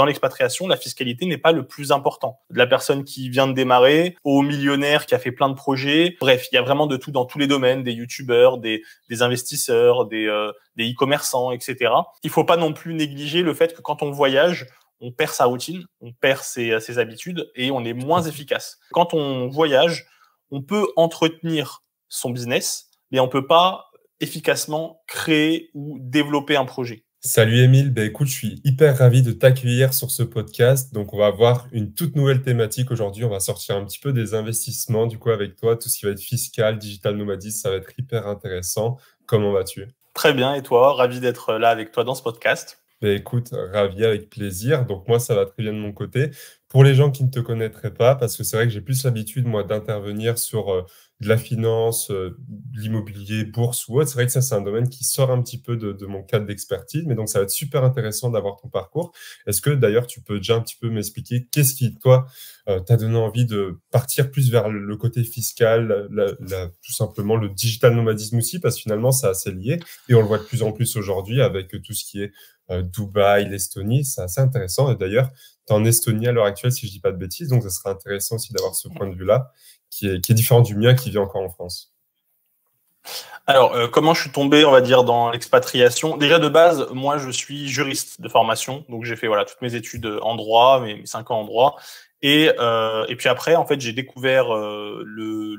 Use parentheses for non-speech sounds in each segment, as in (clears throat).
dans l'expatriation, la fiscalité n'est pas le plus important. De la personne qui vient de démarrer, au millionnaire qui a fait plein de projets, bref, il y a vraiment de tout dans tous les domaines, des youtubeurs, des, investisseurs, des, euh, e-commerçants, etc. Il faut pas non plus négliger le fait que quand on voyage, on perd sa routine, on perd ses, euh, ses habitudes et on est moins efficace. Quand on voyage, on peut entretenir son business, mais on peut pas efficacement créer ou développer un projet. Salut Émile, ben écoute, je suis hyper ravi de t'accueillir sur ce podcast. Donc, on va avoir une toute nouvelle thématique aujourd'hui. On va sortir un petit peu des investissements, du coup, avec toi, tout ce qui va être fiscal, digital nomadisme, ça va être hyper intéressant. Comment vas-tu Très bien, et toi Ravi d'être euh, là avec toi dans ce podcast. Ben, écoute, ravi avec plaisir. Donc moi, ça va très bien de mon côté. Pour les gens qui ne te connaîtraient pas, parce que c'est vrai que j'ai plus l'habitude, moi, d'intervenir sur euh, de la finance, euh, l'immobilier, bourse ou autre. C'est vrai que ça, c'est un domaine qui sort un petit peu de, mon cadre d'expertise, mais donc ça va être super intéressant d'avoir ton parcours. Est-ce que d'ailleurs, tu peux déjà un petit peu m'expliquer qu'est-ce qui, toi, euh, t'a donné envie de partir plus vers le côté fiscal, la, tout simplement le digital nomadisme aussi, parce que finalement, ça, assez lié et on le voit de plus en plus aujourd'hui avec tout ce qui est euh, Dubaï, l'Estonie. C'est assez intéressant. Et d'ailleurs, tu en Estonie à l'heure actuelle, si je ne dis pas de bêtises. Donc, ça serait intéressant aussi d'avoir ce point de vue-là, qui est, différent du mien qui vit encore en France. Alors, euh, comment je suis tombé, on va dire, dans l'expatriation Déjà de base, moi, je suis juriste de formation, donc j'ai fait voilà toutes mes études en droit, mes, cinq ans en droit, euh, et, puis après, en fait, j'ai découvert le,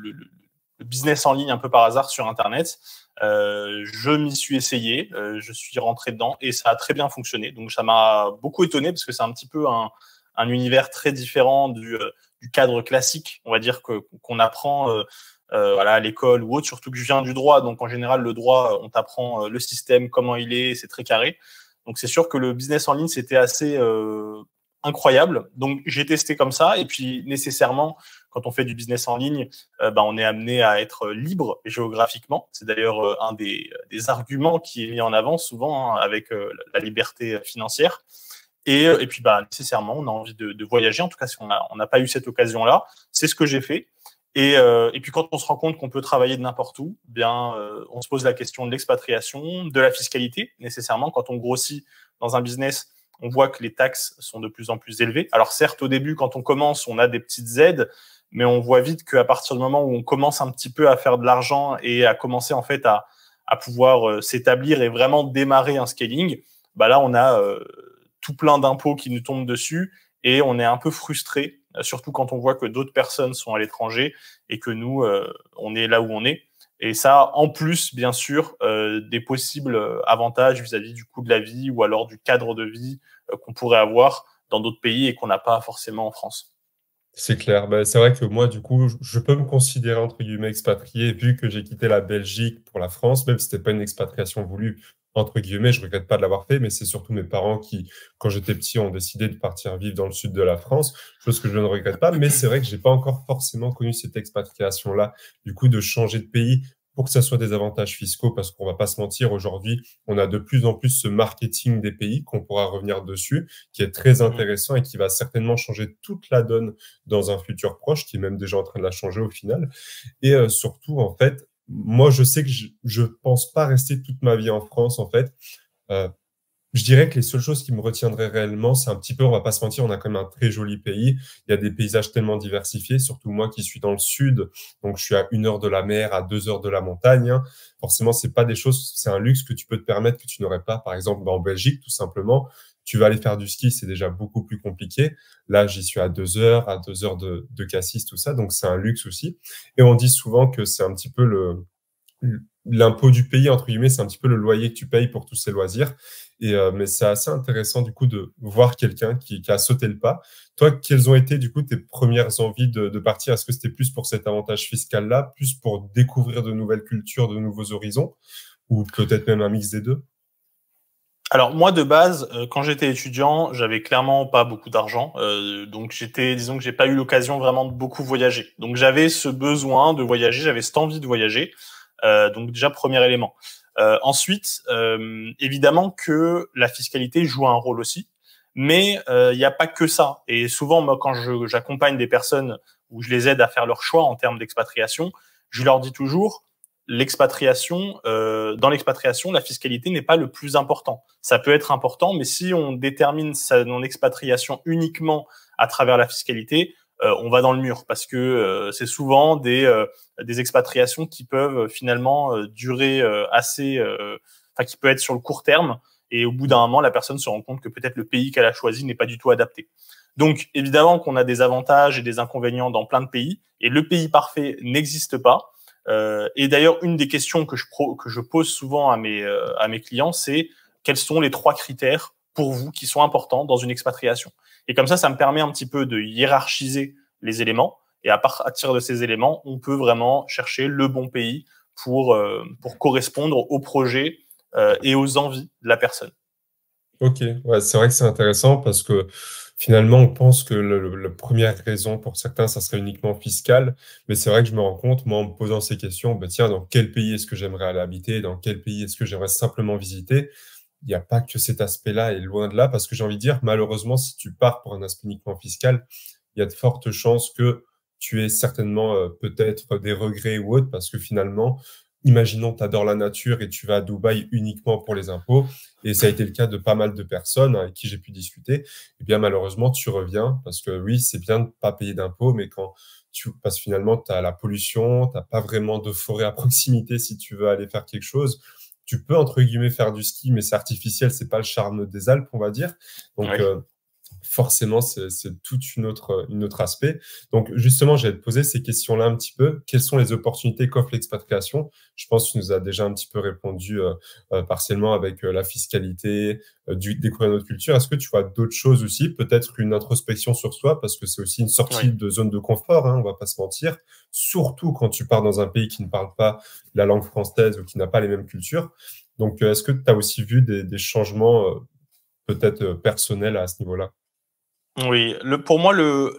business en ligne un peu par hasard sur Internet. Euh, je m'y suis essayé, euh, je suis rentré dedans et ça a très bien fonctionné. Donc ça m'a beaucoup étonné parce que c'est un petit peu un, univers très différent euh, du, cadre classique, on va dire, qu'on apprend voilà, à l'école ou autre, surtout que je viens du droit. Donc en général, le droit, on t'apprend le système, comment il est, c'est très carré. Donc c'est sûr que le business en ligne, c'était assez incroyable. Donc j'ai testé comme ça et puis nécessairement, quand on fait du business en ligne, euh, bah, on est amené à être libre géographiquement. C'est d'ailleurs euh, un des, des, arguments qui est mis en avant souvent hein, avec euh, la liberté financière. Et, et, puis, bah, nécessairement, on a envie de, voyager. En tout cas, si on n'a pas eu cette occasion-là, c'est ce que j'ai fait. Et, et, puis, quand on se rend compte qu'on peut travailler de n'importe où, eh bien, on se pose la question de l'expatriation, de la fiscalité. Nécessairement, quand on grossit dans un business, on voit que les taxes sont de plus en plus élevées. Alors, certes, au début, quand on commence, on a des petites aides, mais on voit vite qu'à partir du moment où on commence un petit peu à faire de l'argent et à commencer en fait à, pouvoir euh, s'établir et vraiment démarrer un scaling, bah là on a euh, tout plein d'impôts qui nous tombent dessus et on est un peu frustré, euh, surtout quand on voit que d'autres personnes sont à l'étranger et que nous on est là où on est. Et ça, en plus, bien sûr, des possibles avantages vis à -vis du coût de la vie ou alors du cadre de vie qu'on pourrait avoir dans d'autres pays et qu'on n'a pas forcément en France. C'est clair. Ben c'est vrai que moi, du coup, je, peux me considérer entre guillemets expatrié vu que j'ai quitté la Belgique pour la France, même si c'était pas une expatriation voulue. Entre guillemets, je regrette pas de l'avoir fait, mais c'est surtout mes parents qui, quand j'étais petit, ont décidé de partir vivre dans le sud de la France, chose que je ne regrette pas. Mais c'est vrai que j'ai pas encore forcément connu cette expatriation-là, du coup, de changer de pays pour que ça soit des avantages fiscaux, parce qu'on va pas se mentir, aujourd'hui, on a de plus en plus ce marketing des pays qu'on pourra revenir dessus, qui est très mmh. intéressant et qui va certainement changer toute la donne dans un futur proche, qui est même déjà en train de la changer au final. Et euh, surtout, en fait, moi, je sais que je, ne pense pas rester toute ma vie en France, en fait. Euh, je dirais que les seules choses qui me retiendraient réellement, c'est un petit peu, on va pas se mentir, on a quand même un très joli pays. Il y a des paysages tellement diversifiés, surtout moi qui suis dans le sud. Donc, je suis à une heure de la mer, à deux heures de la montagne. Hein. Forcément, c'est pas des choses, c'est un luxe que tu peux te permettre que tu n'aurais pas, par exemple, bah, en Belgique, tout simplement. Tu vas aller faire du ski, c'est déjà beaucoup plus compliqué. Là, j'y suis à deux heures, à deux heures de, de cassis, tout ça. Donc, c'est un luxe aussi. Et on dit souvent que c'est un petit peu le, l'impôt du pays, entre guillemets, c'est un petit peu le loyer que tu payes pour tous ces loisirs. Et, euh, mais c'est assez intéressant, du coup, de voir quelqu'un qui, qui, a sauté le pas. Toi, quelles ont été, du coup, tes premières envies de, partir Est-ce que c'était plus pour cet avantage fiscal-là, plus pour découvrir de nouvelles cultures, de nouveaux horizons, ou peut-être même un mix des deux alors moi de base, euh, quand j'étais étudiant, j'avais clairement pas beaucoup d'argent, euh, donc j'étais, disons que j'ai pas eu l'occasion vraiment de beaucoup voyager. Donc j'avais ce besoin de voyager, j'avais cette envie de voyager, euh, donc déjà premier élément. Euh, ensuite, euh, évidemment que la fiscalité joue un rôle aussi, mais il n'y a pas que ça. Et souvent, moi, quand j'accompagne des personnes ou je les aide à faire leur choix en termes d'expatriation, je leur dis toujours, l'expatriation, dans l'expatriation, la fiscalité n'est pas le plus important. Ça peut être important, mais si on détermine son expatriation uniquement à travers la fiscalité, euh, on va dans le mur parce que euh, c'est souvent euh, des, expatriations qui peuvent finalement durer assez, enfin qui peut être sur le court terme et au bout d'un moment la personne se rend compte que peut-être le pays qu'elle a choisi n'est pas du tout adapté. Donc évidemment qu'on a des avantages et des inconvénients dans plein de pays et le pays parfait n'existe pas. et d'ailleurs une des questions que je, que je pose souvent à mes, à mes clients c'est quels sont les trois critères pour vous qui sont importants dans une expatriation et comme ça, ça me permet un petit peu de hiérarchiser les éléments. Et à partir de ces éléments, on peut vraiment chercher le bon pays pour, euh, pour correspondre au projet euh, et aux envies de la personne. Ok, c'est vrai que c'est intéressant parce que finalement, on pense que la première raison pour certains, ça serait uniquement fiscal. Mais c'est vrai que je me rends compte, moi, en me posant ces questions, ben, tiens, dans quel pays est-ce que j'aimerais aller habiter Dans quel pays est-ce que j'aimerais simplement visiter il n'y a pas que cet aspect-là, et loin de là, parce que j'ai envie de dire, malheureusement, si tu pars pour un aspect uniquement fiscal, il y a de fortes chances que tu aies certainement euh, peut-être des regrets ou autres, parce que finalement, imaginons, tu adores la nature et tu vas à Dubaï uniquement pour les impôts, et ça a été le cas de pas mal de personnes avec qui j'ai pu discuter, et eh bien malheureusement, tu reviens, parce que oui, c'est bien de ne pas payer d'impôts, mais quand tu passes finalement, tu as la pollution, tu n'as pas vraiment de forêt à proximité si tu veux aller faire quelque chose tu peux entre guillemets faire du ski, mais c'est artificiel, c'est pas le charme des Alpes, on va dire. Donc euh, forcément, c'est tout une autre, aspect. Donc, justement, j'allais te poser ces questions-là un petit peu. Quelles sont les opportunités qu'offre l'expatriation Je pense que tu nous as déjà un petit peu répondu euh, euh, partiellement avec euh, la fiscalité, du, découvrir notre culture. Est-ce que tu vois d'autres choses aussi Peut-être une introspection sur soi, parce que c'est aussi une sortie de zone de confort, hein, on va pas se mentir. Surtout quand tu pars dans un pays qui ne parle pas la langue française ou qui n'a pas les mêmes cultures. Donc, est-ce que tu as aussi vu des changements peut-être personnels à ce niveau-là oui, le, pour moi,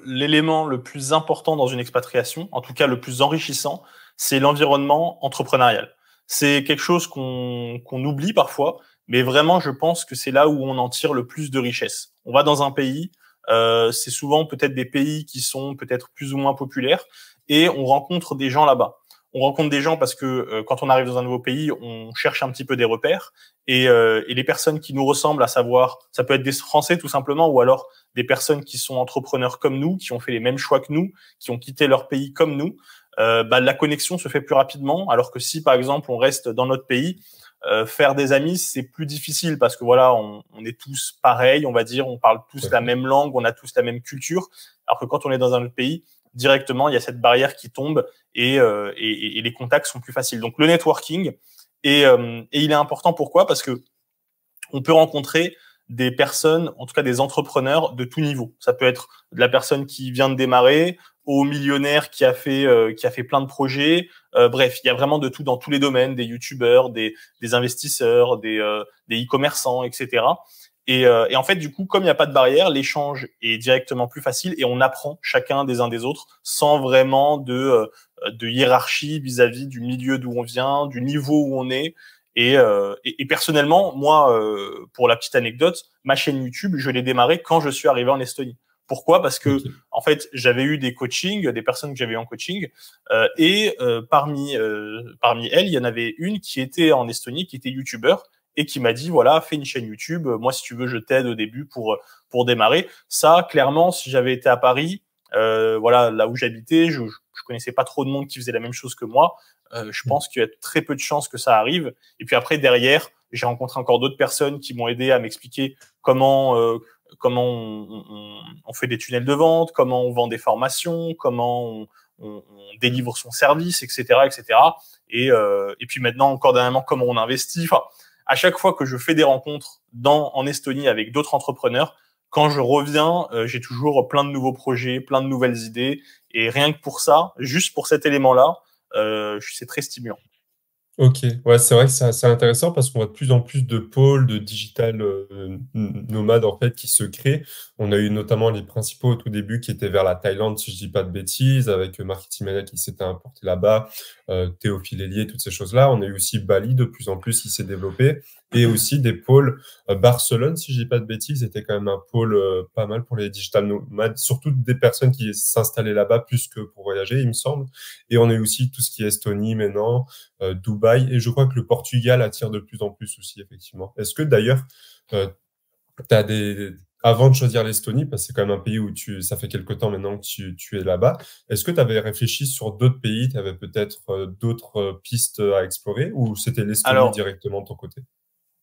l'élément le, plus important dans une expatriation, en tout cas le plus enrichissant, c'est l'environnement entrepreneurial. C'est quelque chose qu'on oublie parfois, mais vraiment, je pense que c'est là où on en tire le plus de richesse. On va dans un pays, euh, c'est souvent peut-être des pays qui sont peut-être plus ou moins populaires, et on rencontre des gens là-bas on rencontre des gens parce que euh, quand on arrive dans un nouveau pays, on cherche un petit peu des repères. Euh, et, les personnes qui nous ressemblent, à savoir, ça peut être des Français tout simplement, ou alors des personnes qui sont entrepreneurs comme nous, qui ont fait les mêmes choix que nous, qui ont quitté leur pays comme nous, euh, bah, la connexion se fait plus rapidement. Alors que si, par exemple, on reste dans notre pays, faire des amis, c'est plus difficile parce que voilà, on, est tous pareils, on va dire, on parle tous la même langue, on a tous la même culture. Alors que quand on est dans un autre pays, directement, il y a cette barrière qui tombe et, euh, les contacts sont plus faciles. Donc le networking, euh, et, il est important pourquoi Parce que on peut rencontrer des personnes, en tout cas des entrepreneurs de tout niveau. Ça peut être de la personne qui vient de démarrer, au millionnaire qui a fait euh, qui a fait plein de projets. bref, il y a vraiment de tout dans tous les domaines, des youtubeurs, des, investisseurs, des des e-commerçants, etc. Et, euh, et, en fait, du coup, comme il n'y a pas de barrière, l'échange est directement plus facile et on apprend chacun des uns des autres sans vraiment de, euh, de hiérarchie vis-à-vis du milieu d'où on vient, du niveau où on est. Et, euh, et, personnellement, moi, pour la petite anecdote, ma chaîne YouTube, je l'ai démarrée quand je suis arrivé en Estonie. Pourquoi Parce que en fait, j'avais eu des coachings, des personnes que j'avais en coaching, et parmi parmi elles, il y en avait une qui était en Estonie, qui était youtubeur et qui m'a dit voilà, fais une chaîne YouTube. Euh, moi, si tu veux, je t'aide au début pour euh, pour démarrer. Ça, clairement, si j'avais été à Paris, euh, voilà, là où j'habitais, je, je connaissais pas trop de monde qui faisait la même chose que moi. Euh, je mm. pense qu'il y a très peu de chances que ça arrive. Et puis après, derrière, j'ai rencontré encore d'autres personnes qui m'ont aidé à m'expliquer comment euh, comment on, on, on, fait des tunnels de vente, comment on vend des formations, comment on, on délivre son service, etc., etc. Et, euh, et puis maintenant, encore dernièrement, comment on investit. Enfin, à chaque fois que je fais des rencontres dans, en Estonie avec d'autres entrepreneurs, quand je reviens, euh, j'ai toujours plein de nouveaux projets, plein de nouvelles idées. Et rien que pour ça, juste pour cet élément-là, euh, c'est très stimulant. Ok, ouais, c'est vrai que c'est intéressant parce qu'on voit de plus en plus de pôles de digital euh, nomade nomades en fait qui se créent. On a eu notamment les principaux au tout début qui étaient vers la Thaïlande, si je dis pas de bêtises, avec euh, Marketing Man qui s'était importé là-bas, euh, Théophile Hélier, toutes ces choses-là. On a eu aussi Bali de plus en plus qui s'est développé et aussi des pôles. Euh, Barcelone, si je dis pas de bêtises, était quand même un pôle euh, pas mal pour les digital nomades, surtout des personnes qui s'installaient là-bas plus que pour voyager, il me semble. Et on a aussi tout ce qui est Estonie maintenant, euh, Dubaï, et je crois que le Portugal attire de plus en plus aussi, effectivement. Est-ce que d'ailleurs, as des... Avant de choisir l'Estonie, parce que c'est quand même un pays où tu, ça fait quelque temps maintenant que tu, tu es là-bas, est-ce que tu avais réfléchi sur d'autres pays, tu avais peut-être d'autres pistes à explorer, ou c'était l'Estonie directement de ton côté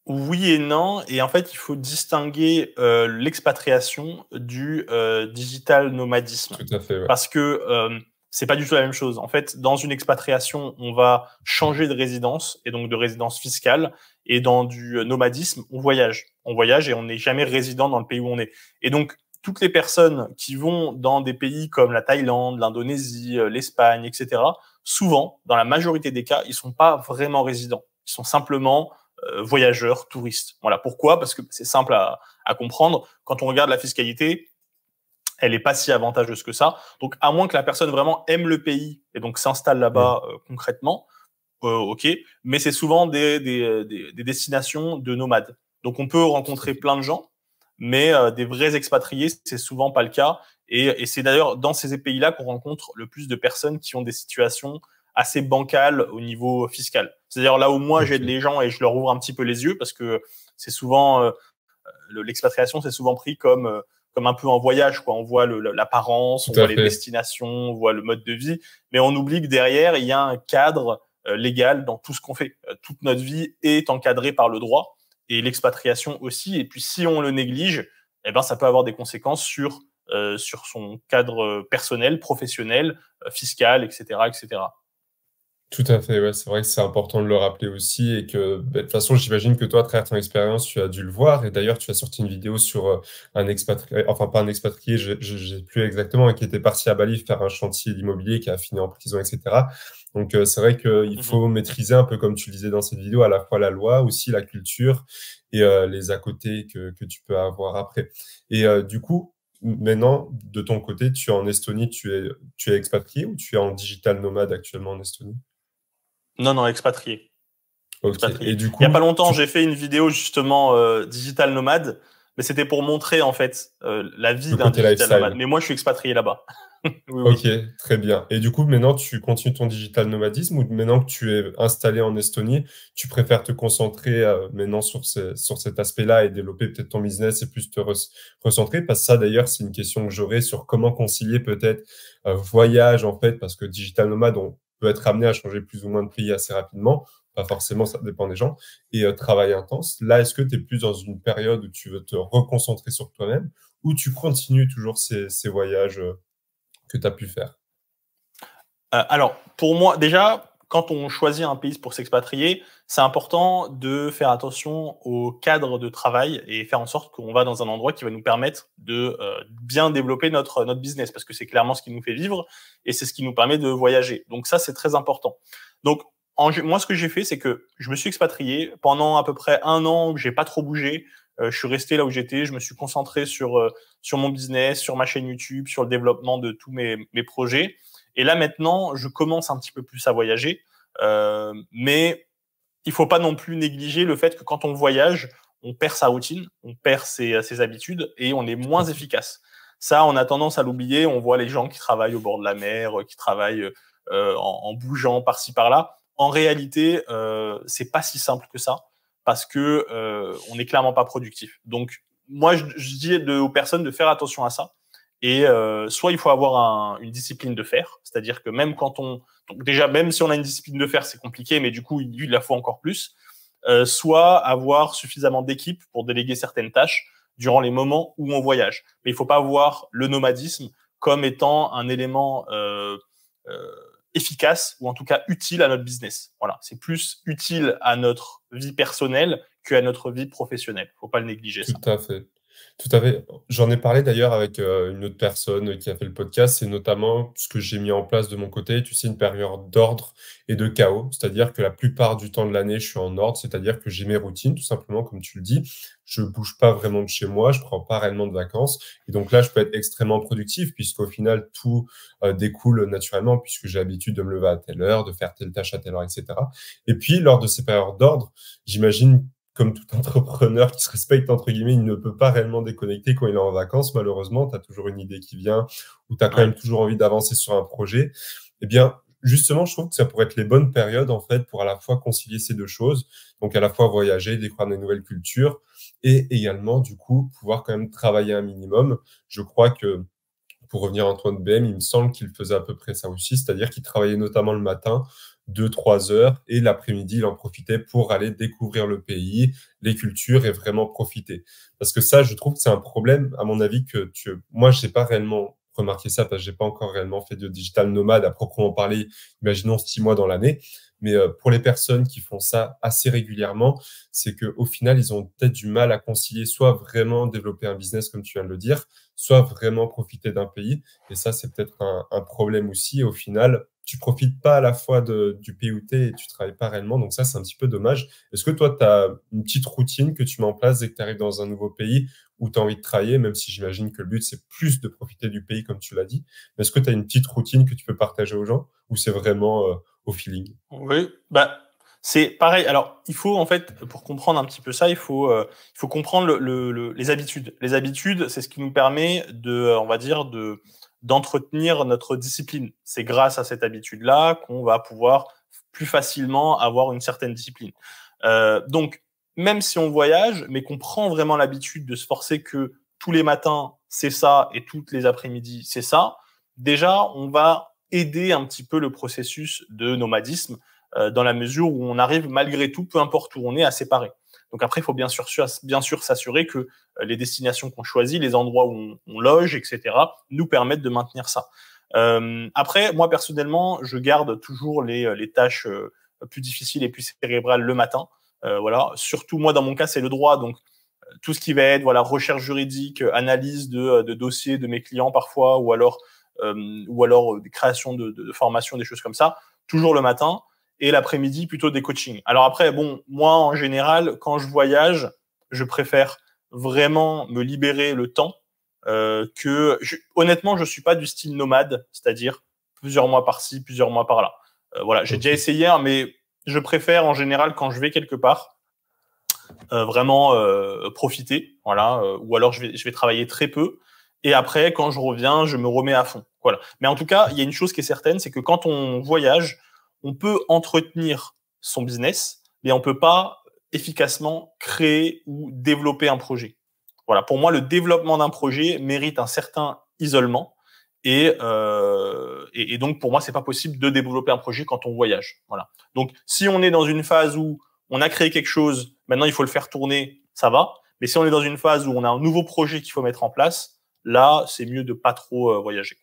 oui et non. Et en fait, il faut distinguer euh, l'expatriation du euh, digital nomadisme. Tout à fait. Parce que euh, c'est pas du tout la même chose. En fait, dans une expatriation, on va changer de résidence et donc de résidence fiscale. Et dans du euh, nomadisme, on voyage. On voyage et on n'est jamais résident dans le pays où on est. Et donc, toutes les personnes qui vont dans des pays comme la Thaïlande, l'Indonésie, l'Espagne, etc., souvent, dans la majorité des cas, ils sont pas vraiment résidents. Ils sont simplement euh, voyageurs, touristes. Voilà pourquoi Parce que c'est simple à, comprendre. Quand on regarde la fiscalité, elle n'est pas si avantageuse que ça. Donc, à moins que la personne vraiment aime le pays et donc s'installe là-bas euh, concrètement, euh, ok. Mais c'est souvent des, destinations de nomades. Donc, on peut rencontrer plein de gens, mais euh, des vrais expatriés, c'est souvent pas le cas. Et, et c'est d'ailleurs dans ces pays-là qu'on rencontre le plus de personnes qui ont des situations assez bancal au niveau fiscal. C'est-à-dire là où moi j'aide les gens et je leur ouvre un petit peu les yeux parce que c'est souvent euh, l'expatriation, c'est souvent pris comme euh, comme un peu en voyage quoi. On voit l'apparence, on voit les destinations, on voit le mode de vie, mais on oublie que derrière il y a un cadre euh, légal dans tout ce qu'on fait. toute notre vie est encadrée par le droit et l'expatriation aussi. Et puis si on le néglige, eh ben ça peut avoir des conséquences sur sur son cadre personnel, professionnel, fiscal, etc., etc. Tout à fait, ouais, c'est vrai que c'est important de le rappeler aussi et que bah, de toute façon, j'imagine que toi, à travers ton expérience, tu as dû le voir et d'ailleurs, tu as sorti une vidéo sur euh, un expatrié, euh, enfin pas un expatrié, je sais plus exactement, hein, qui était parti à Bali faire un chantier d'immobilier, qui a fini en prison, etc. Donc euh, c'est vrai qu'il mmh faut maîtriser un peu, comme tu le disais dans cette vidéo, à la fois la loi, aussi la culture et les à côté que, que, tu peux avoir après. Et du coup, maintenant, de ton côté, tu es en Estonie, tu es, tu es expatrié ou tu es en digital nomade actuellement en Estonie non, non, expatrié. Et du coup, il y a pas longtemps, j'ai fait une vidéo justement euh, digital nomade, mais c'était pour montrer en fait euh, la vie d'un digital nomade. Mais moi, je suis expatrié là-bas. (laughs) oui, ok, très bien. Et du coup, maintenant, tu continues ton digital nomadisme ou maintenant que tu es installé en Estonie, tu préfères te concentrer euh, maintenant sur, sur cet aspect-là et développer peut-être ton business et plus te recentrer Parce que ça, d'ailleurs, c'est une question que j'aurais sur comment concilier peut-être voyage, en fait, parce que digital nomade, on, peut être amené à changer plus ou moins de pays assez rapidement. Pas forcément, ça dépend des gens. Et euh, travail intense. Là, est-ce que tu es plus dans une période où tu veux te reconcentrer sur toi-même ou tu continues toujours ces, voyages euh, que tu as pu faire euh, alors, pour moi, déjà, quand on choisit un pays pour s'expatrier, c'est important de faire attention au cadre de travail et faire en sorte qu'on va dans un endroit qui va nous permettre de euh, bien développer notre, notre business, parce que c'est clairement ce qui nous fait vivre et c'est ce qui nous permet de voyager. Donc ça, c'est très important. Donc moi, ce que j'ai fait, c'est que je me suis expatrié pendant à peu près un an où j'ai pas trop bougé. Euh, je suis resté là où j'étais, je me suis concentré sur, euh, sur mon business, sur ma chaîne YouTube, sur le développement de tous mes, mes projets. Et là maintenant, je commence un petit peu plus à voyager, euh, mais il faut pas non plus négliger le fait que quand on voyage, on perd sa routine, on perd ses, euh, habitudes et on est moins efficace. Ça, on a tendance à l'oublier. On voit les gens qui travaillent au bord de la mer, euh, qui travaillent en, bougeant par-ci par-là. En réalité, ce c'est pas si simple que ça parce que on n'est clairement pas productif. Donc, moi, je, dis aux personnes de faire attention à ça et euh, soit il faut avoir une discipline de fer, c'est-à-dire que même quand on, donc déjà même si on a une discipline de fer, c'est compliqué, mais du coup il, de la faut encore plus. Euh, soit avoir suffisamment d'équipes pour déléguer certaines tâches durant les moments où on voyage. Mais il faut pas voir le nomadisme comme étant un élément euh, efficace ou en tout cas utile à notre business. Voilà, c'est plus utile à notre vie personnelle qu'à notre vie professionnelle. Faut pas le négliger. Tout à fait. Tout à fait. J'en ai parlé d'ailleurs avec euh, une autre personne qui a fait le podcast. C'est notamment ce que j'ai mis en place de mon côté, tu sais, une période d'ordre et de chaos. C'est-à-dire que la plupart du temps de l'année, je suis en ordre. C'est-à-dire que j'ai mes routines, tout simplement, comme tu le dis. Je bouge pas vraiment de chez moi, je prends pas réellement de vacances. Et donc là, je peux être extrêmement productif puisqu'au final, tout euh, découle naturellement puisque j'ai l'habitude de me lever à telle heure, de faire telle tâche à telle heure, etc. Et puis, lors de ces périodes d'ordre, j'imagine comme tout entrepreneur qui se respecte, entre guillemets, il ne peut pas réellement déconnecter quand il est en vacances. Malheureusement, tu as toujours une idée qui vient ou tu as quand même toujours envie d'avancer sur un projet. Eh bien, justement, je trouve que ça pourrait être les bonnes périodes, en fait, pour à la fois concilier ces deux choses. Donc, à la fois voyager, découvrir des nouvelles cultures et également, du coup, pouvoir quand même travailler un minimum. Je crois que pour revenir à Antoine BM, il me semble qu'il faisait à peu près ça aussi, c'est-à-dire qu'il travaillait notamment le matin deux, trois heures. Et l'après-midi, il en profitait pour aller découvrir le pays, les cultures et vraiment profiter. Parce que ça, je trouve que c'est un problème, à mon avis, que tu... moi, je n'ai pas réellement remarqué ça parce que je pas encore réellement fait de digital nomade à proprement parler, imaginons six mois dans l'année. Mais euh, pour les personnes qui font ça assez régulièrement, c'est que au final, ils ont peut-être du mal à concilier soit vraiment développer un business, comme tu viens de le dire, soit vraiment profiter d'un pays. Et ça, c'est peut-être un, un, problème aussi. Au final, tu profites pas à la fois du PUT et tu travailles pas réellement. Donc ça, c'est un petit peu dommage. Est-ce que toi, tu as une petite routine que tu mets en place dès que tu arrives dans un nouveau pays où tu as envie de travailler, même si j'imagine que le but, c'est plus de profiter du pays, comme tu l'as dit. Mais est-ce que tu as une petite routine que tu peux partager aux gens ou c'est vraiment euh, au feeling Oui, bah, c'est pareil. Alors, il faut en fait, pour comprendre un petit peu ça, il faut, euh, il faut comprendre les habitudes. Les habitudes, c'est ce qui nous permet de, euh, on va dire, de d'entretenir notre discipline. C'est grâce à cette habitude-là qu'on va pouvoir plus facilement avoir une certaine discipline. Euh, donc, même si on voyage, mais qu'on prend vraiment l'habitude de se forcer que tous les matins, c'est ça, et toutes les après-midi, c'est ça, déjà, on va aider un petit peu le processus de nomadisme euh, dans la mesure où on arrive malgré tout, peu importe où on est, à séparer. Donc après, il faut bien sûr, bien sûr s'assurer que euh, les destinations qu'on choisit, les endroits où on, loge, etc., nous permettent de maintenir ça. Euh, après, moi personnellement, je garde toujours les, euh, les tâches plus difficiles et plus cérébrales le matin. voilà. Surtout moi, dans mon cas, c'est le droit, donc tout ce qui va être voilà recherche juridique, analyse de, de dossiers de mes clients parfois, ou alors euh, ou alors des de, de, de formations, des choses comme ça, toujours le matin et l'après-midi plutôt des coachings. Alors après, bon, moi en général, quand je voyage, je préfère vraiment me libérer le temps euh, que honnêtement, je suis pas du style nomade, c'est-à-dire plusieurs mois par-ci, plusieurs mois par-là. Euh, voilà, j'ai déjà essayé, hein, mais je préfère en général quand je vais quelque part euh, vraiment profiter, voilà, ou alors je vais, je vais travailler très peu et après quand je reviens, je me remets à fond. Voilà. Mais en tout cas, il y a une chose qui est certaine, c'est que quand on voyage, on peut entretenir son business, mais on peut pas efficacement créer ou développer un projet. Voilà, pour moi, le développement d'un projet mérite un certain isolement. Euh, et, et, donc, pour moi, c'est pas possible de développer un projet quand on voyage. Voilà. Donc, si on est dans une phase où on a créé quelque chose, maintenant il faut le faire tourner, ça va. Mais si on est dans une phase où on a un nouveau projet qu'il faut mettre en place, là, c'est mieux de pas trop euh, voyager.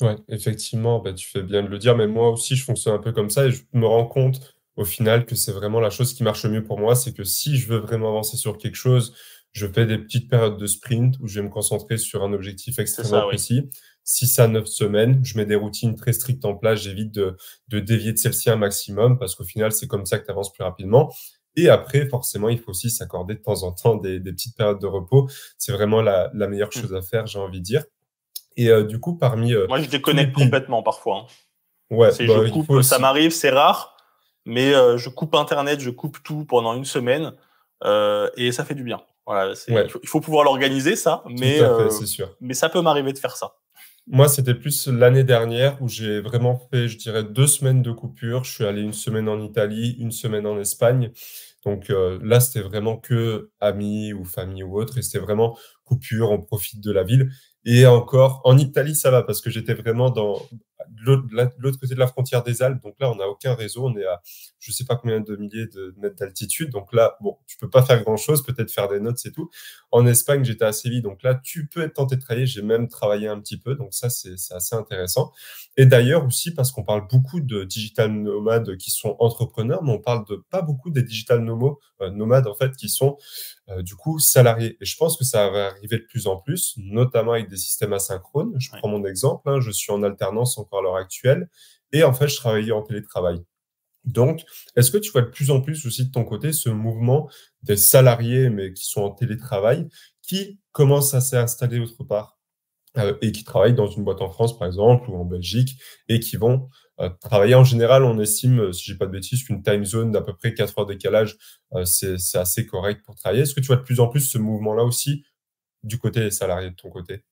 Ouais, effectivement, bah, tu fais bien de le dire, mais moi aussi, je fonctionne un peu comme ça et je me rends compte au final que c'est vraiment la chose qui marche le mieux pour moi, c'est que si je veux vraiment avancer sur quelque chose, je fais des petites périodes de sprint où je vais me concentrer sur un objectif extrêmement précis. Six à neuf semaines, je mets des routines très strictes en place, j'évite de, dévier de celle-ci un maximum parce qu'au final, c'est comme ça que tu avances plus rapidement. Et après, forcément, il faut aussi s'accorder de temps en temps des, petites périodes de repos. C'est vraiment la, la meilleure mmh. chose à faire, j'ai envie de dire. Et euh, du coup, parmi. Euh, Moi, je déconnecte complètement parfois. Hein. Ouais, bah, ça m'arrive, c'est rare, mais euh, je coupe Internet, je coupe tout pendant une semaine et ça fait du bien. Voilà, il, faut, pouvoir l'organiser, ça, mais, sûr. mais ça peut m'arriver de faire ça. Moi, c'était plus l'année dernière où j'ai vraiment fait, je dirais, deux semaines de coupure. Je suis allé une semaine en Italie, une semaine en Espagne. Donc là, c'était vraiment que amis ou famille ou autre. Et c'était vraiment coupure, on profite de la ville. Et encore, en Italie, ça va parce que j'étais vraiment dans, l'autre côté de la frontière des Alpes. Donc là, on n'a aucun réseau. On est à je ne sais pas combien de milliers de mètres d'altitude. Donc là, bon, tu ne peux pas faire grand-chose, peut-être faire des notes, c'est tout. En Espagne, j'étais à Séville. Donc là, tu peux être tenté de travailler. J'ai même travaillé un petit peu. Donc ça, c'est assez intéressant. Et d'ailleurs aussi, parce qu'on parle beaucoup de digital nomades qui sont entrepreneurs, mais on parle de pas beaucoup des digital euh, nomades, en fait, qui sont euh, du coup salariés. Et je pense que ça va arriver de plus en plus, notamment avec des systèmes asynchrones. Je prends mon exemple. Hein. je suis en alternance encore l'heure actuelle. Et en fait, je travaillais en télétravail. Donc, est-ce que tu vois de plus en plus aussi de ton côté ce mouvement des salariés, mais qui sont en télétravail, qui commencent à s'installer autre part euh, et qui travaillent dans une boîte en France, par exemple, ou en Belgique, et qui vont euh, travailler en général, on estime, si j'ai pas de bêtises, qu'une time zone d'à peu près 4 heures décalage, euh, c'est assez correct pour travailler. Est-ce que tu vois de plus en plus ce mouvement-là aussi du côté des salariés de ton côté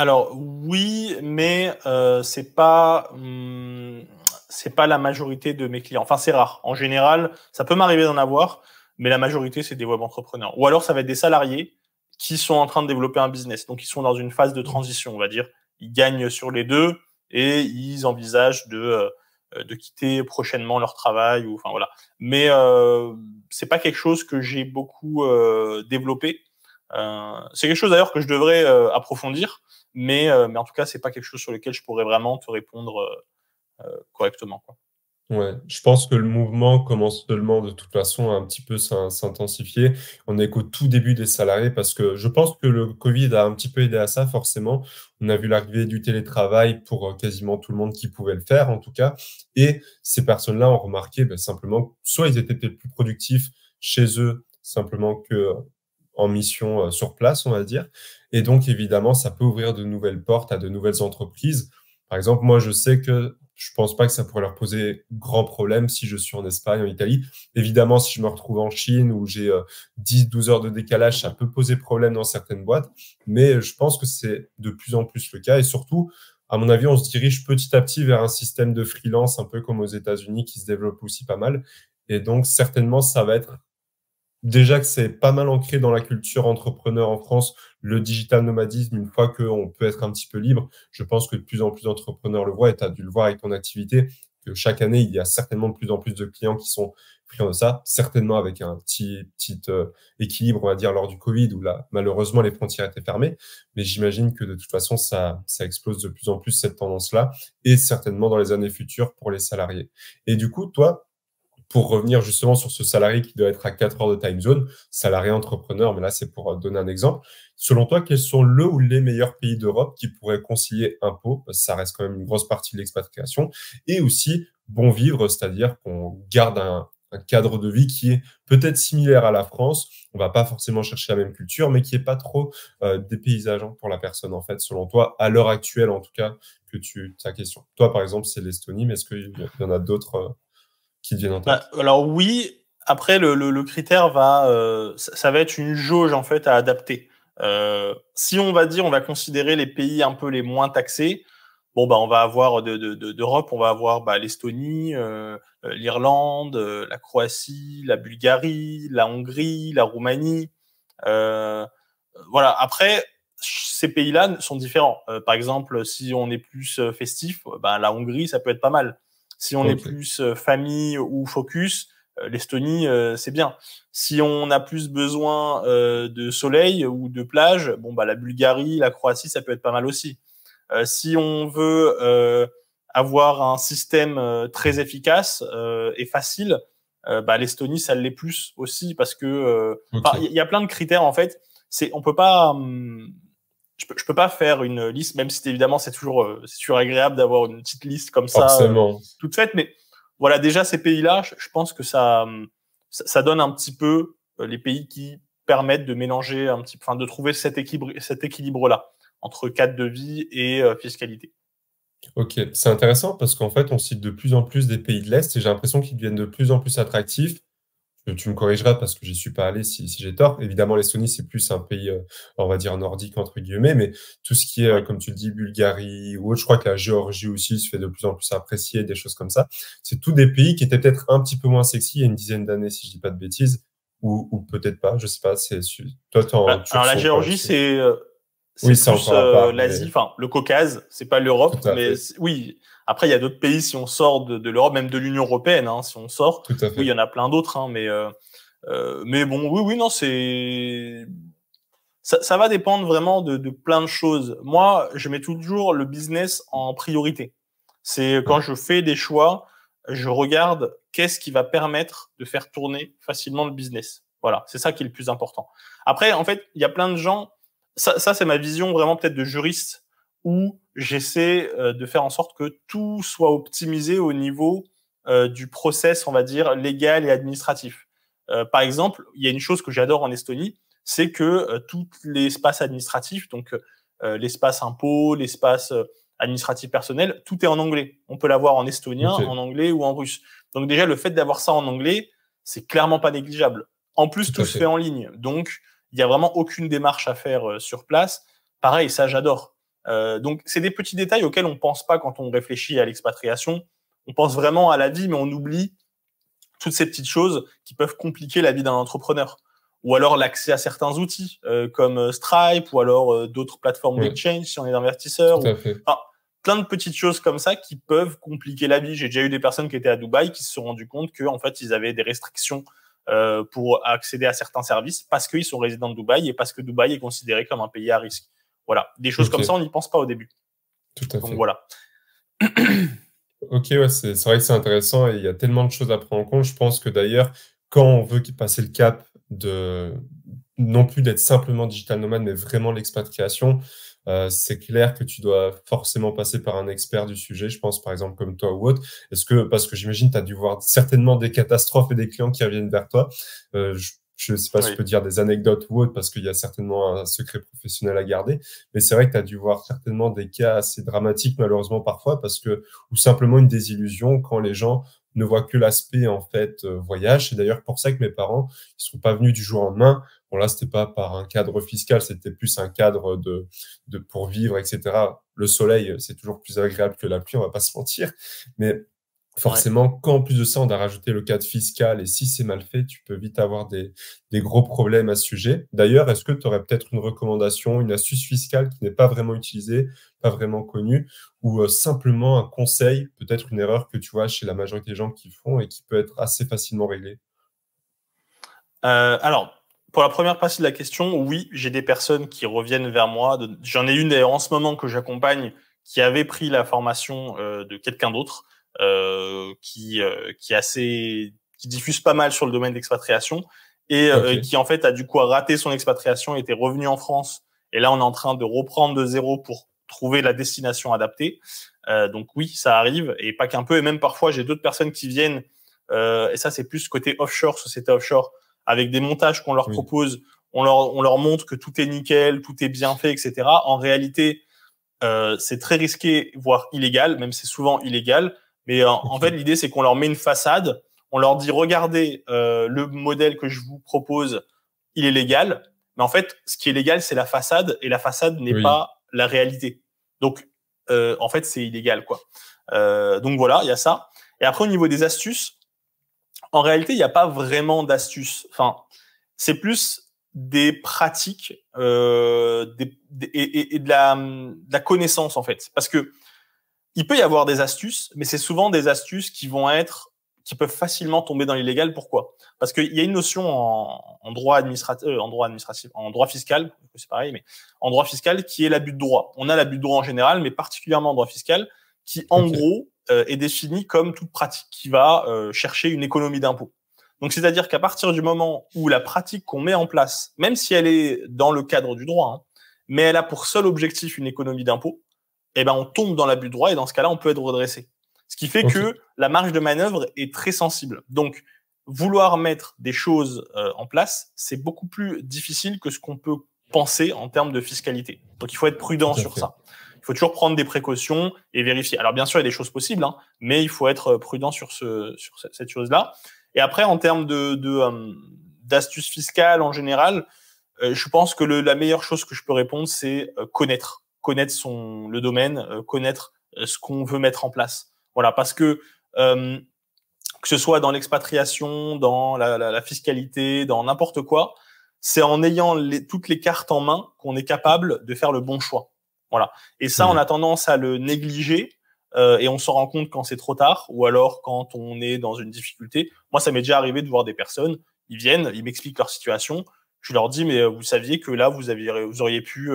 alors oui, mais euh, c'est pas hmm, c'est pas la majorité de mes clients. Enfin, c'est rare. En général, ça peut m'arriver d'en avoir, mais la majorité c'est des web entrepreneurs. Ou alors ça va être des salariés qui sont en train de développer un business, donc ils sont dans une phase de transition, on va dire. Ils gagnent sur les deux et ils envisagent de euh, de quitter prochainement leur travail ou enfin voilà mais euh, c'est pas quelque chose que j'ai beaucoup euh, développé euh, c'est quelque chose d'ailleurs que je devrais approfondir euh, mais, en tout cas, c'est pas quelque chose sur lequel je pourrais vraiment te répondre euh, euh, correctement. Ouais, je pense que le mouvement commence seulement de toute façon à un petit peu s'intensifier. On est qu'au tout début des salariés parce que je pense que le Covid a un petit peu aidé à ça, forcément. On a vu l'arrivée du télétravail pour quasiment tout le monde qui pouvait le faire, en tout cas. Et ces personnes-là ont remarqué ben, simplement, soit ils étaient peut-être plus productifs chez eux, simplement que mission euh, sur place, on va dire. Et donc, évidemment, ça peut ouvrir de nouvelles portes à de nouvelles entreprises. Par exemple, moi, je sais que je pense pas que ça pourrait leur poser grand problème si je suis en Espagne, en Italie. Évidemment, si je me retrouve en Chine où j'ai 10, euh, 12 heures de décalage, ça peut poser problème dans certaines boîtes. Mais euh, je pense que c'est de plus en plus le cas. Et surtout, à mon avis, on se dirige petit à petit vers un système de freelance, un peu comme aux États-Unis, qui se développe aussi pas mal. Et donc, certainement, ça va être déjà que c'est pas mal ancré dans la culture entrepreneur en France, le digital nomadisme, une fois qu'on peut être un petit peu libre, je pense que de plus en plus d'entrepreneurs le voient et tu as dû le voir avec ton activité, que chaque année, il y a certainement de plus en plus de clients qui sont pris de ça, certainement avec un petit, petit euh, équilibre, on va dire, lors du Covid, où là, malheureusement, les frontières étaient fermées. Mais j'imagine que de toute façon, ça, ça explose de plus en plus cette tendance-là, et certainement dans les années futures pour les salariés. Et du coup, toi, pour revenir justement sur ce salarié qui doit être à 4 heures de time zone, salarié entrepreneur, mais là c'est pour euh, donner un exemple. Selon toi, quels sont le ou les meilleurs pays d'Europe qui pourraient concilier impôts, ça reste quand même une grosse partie de l'expatriation, et aussi bon vivre, c'est-à-dire qu'on garde un, cadre de vie qui est peut-être similaire à la France, on va pas forcément chercher la même culture, mais qui n'est pas trop des euh, dépaysageant pour la personne en fait, selon toi, à l'heure actuelle en tout cas, que tu ta question. Toi par exemple c'est l'Estonie, mais est-ce qu'il y en a d'autres euh, bah, alors oui, après le, critère va, euh, ça, va être une jauge en fait à adapter. Euh, si on va dire, on va considérer les pays un peu les moins taxés. Bon bah, on va avoir d'Europe, de, de, on va avoir bah, l'Estonie, euh, l'Irlande, la Croatie, la Bulgarie, la Hongrie, la Roumanie. voilà. Après, ces pays-là sont différents. par exemple, si on est plus festif, la Hongrie, ça peut être pas mal. Si on est plus euh, famille ou focus, euh, l'Estonie, euh, c'est bien. Si on a plus besoin de soleil ou de plage, bon bah la Bulgarie, la Croatie, ça peut être pas mal aussi. si on veut avoir un système très efficace et facile, bah l'Estonie, ça l'est plus aussi parce que il y a plein de critères en fait. C'est on peut pas hum, je peux, peux pas faire une liste, même si évidemment c'est toujours, euh, c'est toujours agréable d'avoir une petite liste comme ça, Tout euh, toute faite. Mais voilà, déjà ces pays-là, je, pense que euh, ça, ça, donne un petit peu les pays qui permettent de mélanger un petit, enfin de trouver cet équilibre, cet équilibre-là entre cadre de vie et fiscalité. Ok, c'est intéressant parce qu'en fait, on cite de plus en plus des pays de l'Est et j'ai l'impression qu'ils deviennent de plus en plus attractifs euh, tu me corrigeras parce que j'y suis pas allé si, si j'ai tort. Évidemment, l'Estonie, c'est plus un pays, euh, on va dire, nordique, entre guillemets, mais tout ce qui est, euh, comme tu le dis, Bulgarie ou autre, je crois que la Géorgie aussi se fait de plus en plus apprécier, des choses comme ça. C'est tous des pays qui étaient peut-être un petit peu moins sexy il y a une dizaine d'années, si je dis pas de bêtises, ou, ou peut-être pas, je sais pas. C'est, toi, en. Bah, alors, la Géorgie, c'est c'est plus euh, l'Asie, enfin le Caucase, c'est pas l'Europe, mais oui. Après, il y a d'autres pays si on sort de, de l'Europe, même de l'Union européenne, hein, si on sort. Oui, il y en a plein d'autres, hein, mais euh, euh, mais bon, oui, oui, non, c'est ça, ça, va dépendre vraiment de, de, plein de choses. Moi, je mets toujours le business en priorité. C'est quand je fais des choix, je regarde qu'est-ce qui va permettre de faire tourner facilement le business. Voilà, c'est ça qui est le plus important. Après, en fait, il y a plein de gens ça, c'est ma vision vraiment peut-être de juriste où j'essaie euh, de faire en sorte que tout soit optimisé au niveau euh, du process, on va dire, légal et administratif. Euh, par exemple, il y a une chose que j'adore en Estonie, c'est que tout l'espace administratif, donc l'espace impôt, l'espace administratif personnel, tout est en anglais. On peut l'avoir en estonien, en anglais ou en russe. Donc déjà, le fait d'avoir ça en anglais, c'est clairement pas négligeable. En plus, tout, tout se fait en ligne. Donc, il n'y a vraiment aucune démarche à faire euh, sur place. Pareil, ça, j'adore. Euh, donc, c'est des petits détails auxquels on ne pense pas quand on réfléchit à l'expatriation. On pense vraiment à la vie, mais on oublie toutes ces petites choses qui peuvent compliquer la vie d'un entrepreneur. Ou alors l'accès à certains outils euh, comme Stripe ou alors d'autres plateformes de change si on est investisseur. plein de petites choses comme ça qui peuvent compliquer la vie. J'ai déjà eu des personnes qui étaient à Dubaï qui se sont rendues compte qu'en fait, ils avaient des restrictions euh, pour accéder à certains services parce qu'ils sont résidents de Dubaï et parce que Dubaï est considéré comme un pays à risque. Voilà, des choses comme ça, on n'y pense pas au début. Tout à Donc, voilà. ok, c'est vrai que c'est intéressant et il y a tellement de choses à prendre en compte. Je pense que d'ailleurs, quand on veut passer le cap de non plus d'être simplement digital nomade, mais vraiment l'expatriation, euh, c'est clair que tu dois forcément passer par un expert du sujet, je pense par exemple comme toi ou autre. Est-ce que, parce que j'imagine, tu as dû voir certainement des catastrophes et des clients qui reviennent vers toi. Euh, je, ne sais pas si je peux dire des anecdotes ou autre parce qu'il y a certainement un secret professionnel à garder, mais c'est vrai que tu as dû voir certainement des cas assez dramatiques malheureusement parfois parce que ou simplement une désillusion quand les gens ne voient que l'aspect en fait euh, voyage. C'est d'ailleurs pour ça que mes parents ne sont pas venus du jour au lendemain. Bon là c'était pas par un cadre fiscal, c'était plus un cadre de, de pour vivre etc. Le soleil c'est toujours plus agréable que la pluie, on va pas se (laughs) mentir. Mais forcément, quand en plus de ça, on a rajouté le cadre fiscal et si c'est mal fait, tu peux vite avoir des, gros problèmes à ce sujet. D'ailleurs, est-ce que tu aurais peut-être une recommandation, une astuce fiscale qui n'est pas vraiment utilisée, pas vraiment connue, ou euh, simplement un conseil, peut-être une erreur que tu vois chez la majorité des gens qui font et qui peut être assez facilement réglée euh, Alors, pour la première partie de la question, oui, j'ai des personnes qui reviennent vers moi. J'en ai une d'ailleurs en ce moment que j'accompagne qui avait pris la formation euh, de quelqu'un d'autre euh, qui euh, qui assez qui diffuse pas mal sur le domaine d'expatriation et euh, qui en fait a du coup raté son expatriation, était revenu en France et là on est en train de reprendre de zéro pour trouver la destination adaptée. donc oui, ça arrive et pas qu'un peu et même parfois j'ai d'autres personnes qui viennent et ça c'est plus côté offshore, société offshore avec des montages qu'on leur propose on leur, on leur montre que tout est nickel, tout est bien fait, etc. En réalité, euh, c'est très risqué, voire illégal, même c'est souvent illégal, mais euh, en, fait, l'idée, c'est qu'on leur met une façade, on leur dit, regardez, euh, le modèle que je vous propose, il est légal. Mais en fait, ce qui est légal, c'est la façade, et la façade n'est pas la réalité. Donc, euh, en fait, c'est illégal, quoi. Euh, donc voilà, il y a ça. Et après, au niveau des astuces, en réalité, il n'y a pas vraiment d'astuces. Enfin, c'est plus des pratiques euh, des, et, et de, la, de, la, connaissance en fait. Parce que il peut y avoir des astuces, mais c'est souvent des astuces qui vont être qui peuvent facilement tomber dans l'illégal. Pourquoi Parce qu'il y a une notion en, droit administratif, euh, en droit administratif, en droit fiscal, c'est pareil, mais en droit fiscal qui est l'abus de droit. On a l'abus de droit en général, mais particulièrement en droit fiscal, qui en gros euh, est défini comme toute pratique qui va euh, chercher une économie d'impôt. Donc c'est-à-dire qu'à partir du moment où la pratique qu'on met en place, même si elle est dans le cadre du droit, hein, mais elle a pour seul objectif une économie d'impôt, eh ben, on tombe dans l'abus de droit et dans ce cas-là, on peut être redressé. Ce qui fait que la marge de manœuvre est très sensible. Donc, vouloir mettre des choses euh, en place, c'est beaucoup plus difficile que ce qu'on peut penser en termes de fiscalité. Donc, il faut être prudent sur ça. Il faut toujours prendre des précautions et vérifier. Alors, bien sûr, il y a des choses possibles, hein, mais il faut être euh, prudent sur, ce, sur cette chose-là. Et après, en termes de, de euh, d'astuces fiscales en général, je pense que la meilleure chose que je peux répondre, c'est connaître connaître son, le domaine, euh, connaître euh, ce qu'on veut mettre en place. Voilà, parce que euh, que ce soit dans l'expatriation, dans la, fiscalité, dans n'importe quoi, c'est en ayant toutes les cartes en main qu'on est capable de faire le bon choix. Voilà. Et ça, on a tendance à le négliger et on s'en rend compte quand c'est trop tard ou alors quand on est dans une difficulté. Moi, ça m'est déjà arrivé de voir des personnes, ils viennent, ils m'expliquent leur situation, je leur dis mais vous saviez que là vous aviez, vous auriez pu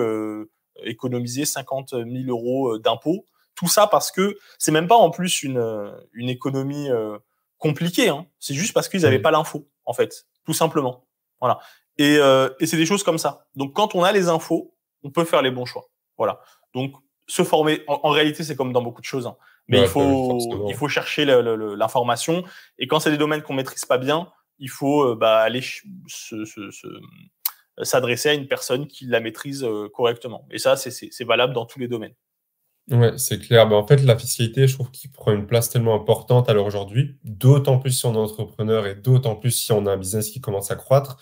économiser 50 000 euros euh, d'impôts. Tout ça parce que c'est même pas en plus une, euh, une économie euh, compliquée. Hein. C'est juste parce qu'ils n'avaient mmh. pas l'info, en fait, tout simplement. Voilà. Et, et c'est des choses comme ça. Donc, quand on a les infos, on peut faire les bons choix. Voilà. Donc, se former. En, réalité, c'est comme dans beaucoup de choses. Hein. Mais il faut, il faut chercher l'information. Et quand c'est des domaines qu'on maîtrise pas bien, il faut bah, aller se, se, se, euh, s'adresser à une personne qui la maîtrise euh, correctement. Et ça, c'est valable dans tous les domaines. Ouais, c'est clair. Bah, en fait, la fiscalité, je trouve qu'il prend une place tellement importante à l'heure aujourd'hui, d'autant plus si on est entrepreneur et d'autant plus si on a un business qui commence à croître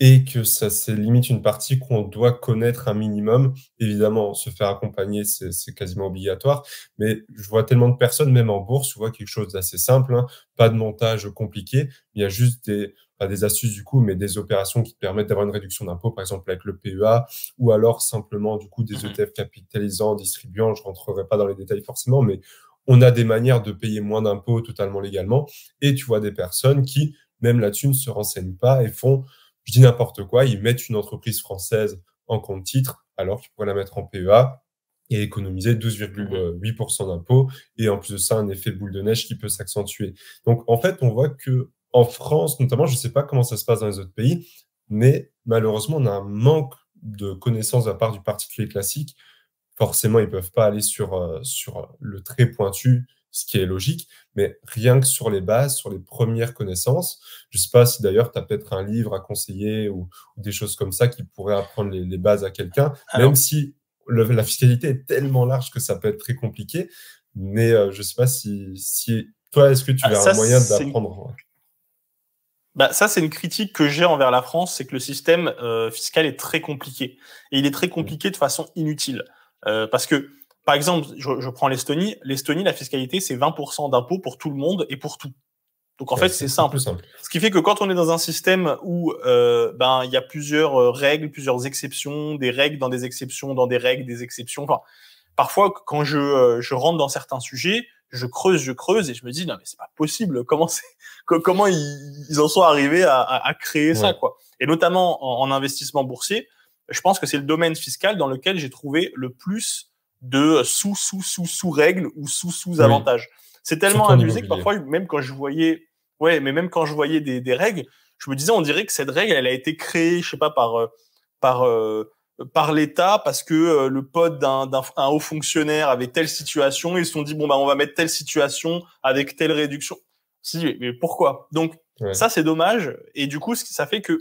et que ça, c'est limite une partie qu'on doit connaître un minimum. Évidemment, se faire accompagner, c'est quasiment obligatoire. Mais je vois tellement de personnes, même en bourse, je vois quelque chose d'assez simple, hein. pas de montage compliqué. Il y a juste des, pas des astuces du coup, mais des opérations qui permettent d'avoir une réduction d'impôts, par exemple avec le PEA, ou alors simplement du coup des mhm. ETF capitalisants, distribuant. Je rentrerai pas dans les détails forcément, mais on a des manières de payer moins d'impôts totalement légalement. Et tu vois des personnes qui, même là-dessus, ne se renseignent pas et font, je dis n'importe quoi, ils mettent une entreprise française en compte titre alors qu'ils pourraient la mettre en PEA et économiser 12,8% mhm. d'impôts et en plus de ça un effet boule de neige qui peut s'accentuer. Donc en fait, on voit que en France, notamment, je ne sais pas comment ça se passe dans les autres pays, mais malheureusement, on a un manque de connaissances de la part du particulier classique. Forcément, ils ne peuvent pas aller sur, euh, sur euh, le très pointu, ce qui est logique, mais rien que sur les bases, sur les premières connaissances, je ne sais pas si d'ailleurs tu as peut-être un livre à conseiller ou, des choses comme ça qui pourraient apprendre les, bases à quelqu'un, même si la fiscalité est tellement large que ça peut être très compliqué, mais euh, je ne sais pas si, si toi, est-ce que tu ah, as un moyen d'apprendre hein bah, ça, c'est une critique que j'ai envers la France, c'est que le système euh, fiscal est très compliqué. Et il est très compliqué de façon inutile. Euh, parce que, par exemple, je, je prends l'Estonie. L'Estonie, la fiscalité, c'est 20% d'impôts pour tout le monde et pour tout. Donc en fait, c'est simple. simple. Ce qui fait que quand on est dans un système où euh, ben il y a plusieurs euh, règles, plusieurs exceptions, des règles dans des exceptions, dans des règles, des exceptions. Enfin, parfois, quand je, euh, je rentre dans certains sujets, je creuse, je creuse et je me dis non mais c'est pas possible. Comment comment ils, en sont arrivés à, créer ça quoi Et notamment en, investissement boursier, je pense que c'est le domaine fiscal dans lequel j'ai trouvé le plus de sous sous sous sous règles ou sous sous avantages. C'est tellement amusant. que parfois même quand je voyais ouais mais même quand je voyais des, des, règles, je me disais on dirait que cette règle elle a été créée je sais pas par euh, par euh, par l'État parce que euh, le pote d'un haut fonctionnaire avait telle situation, ils se sont dit bon bah on va mettre telle situation avec telle réduction. Si mais pourquoi Donc ça c'est dommage et du coup ça fait que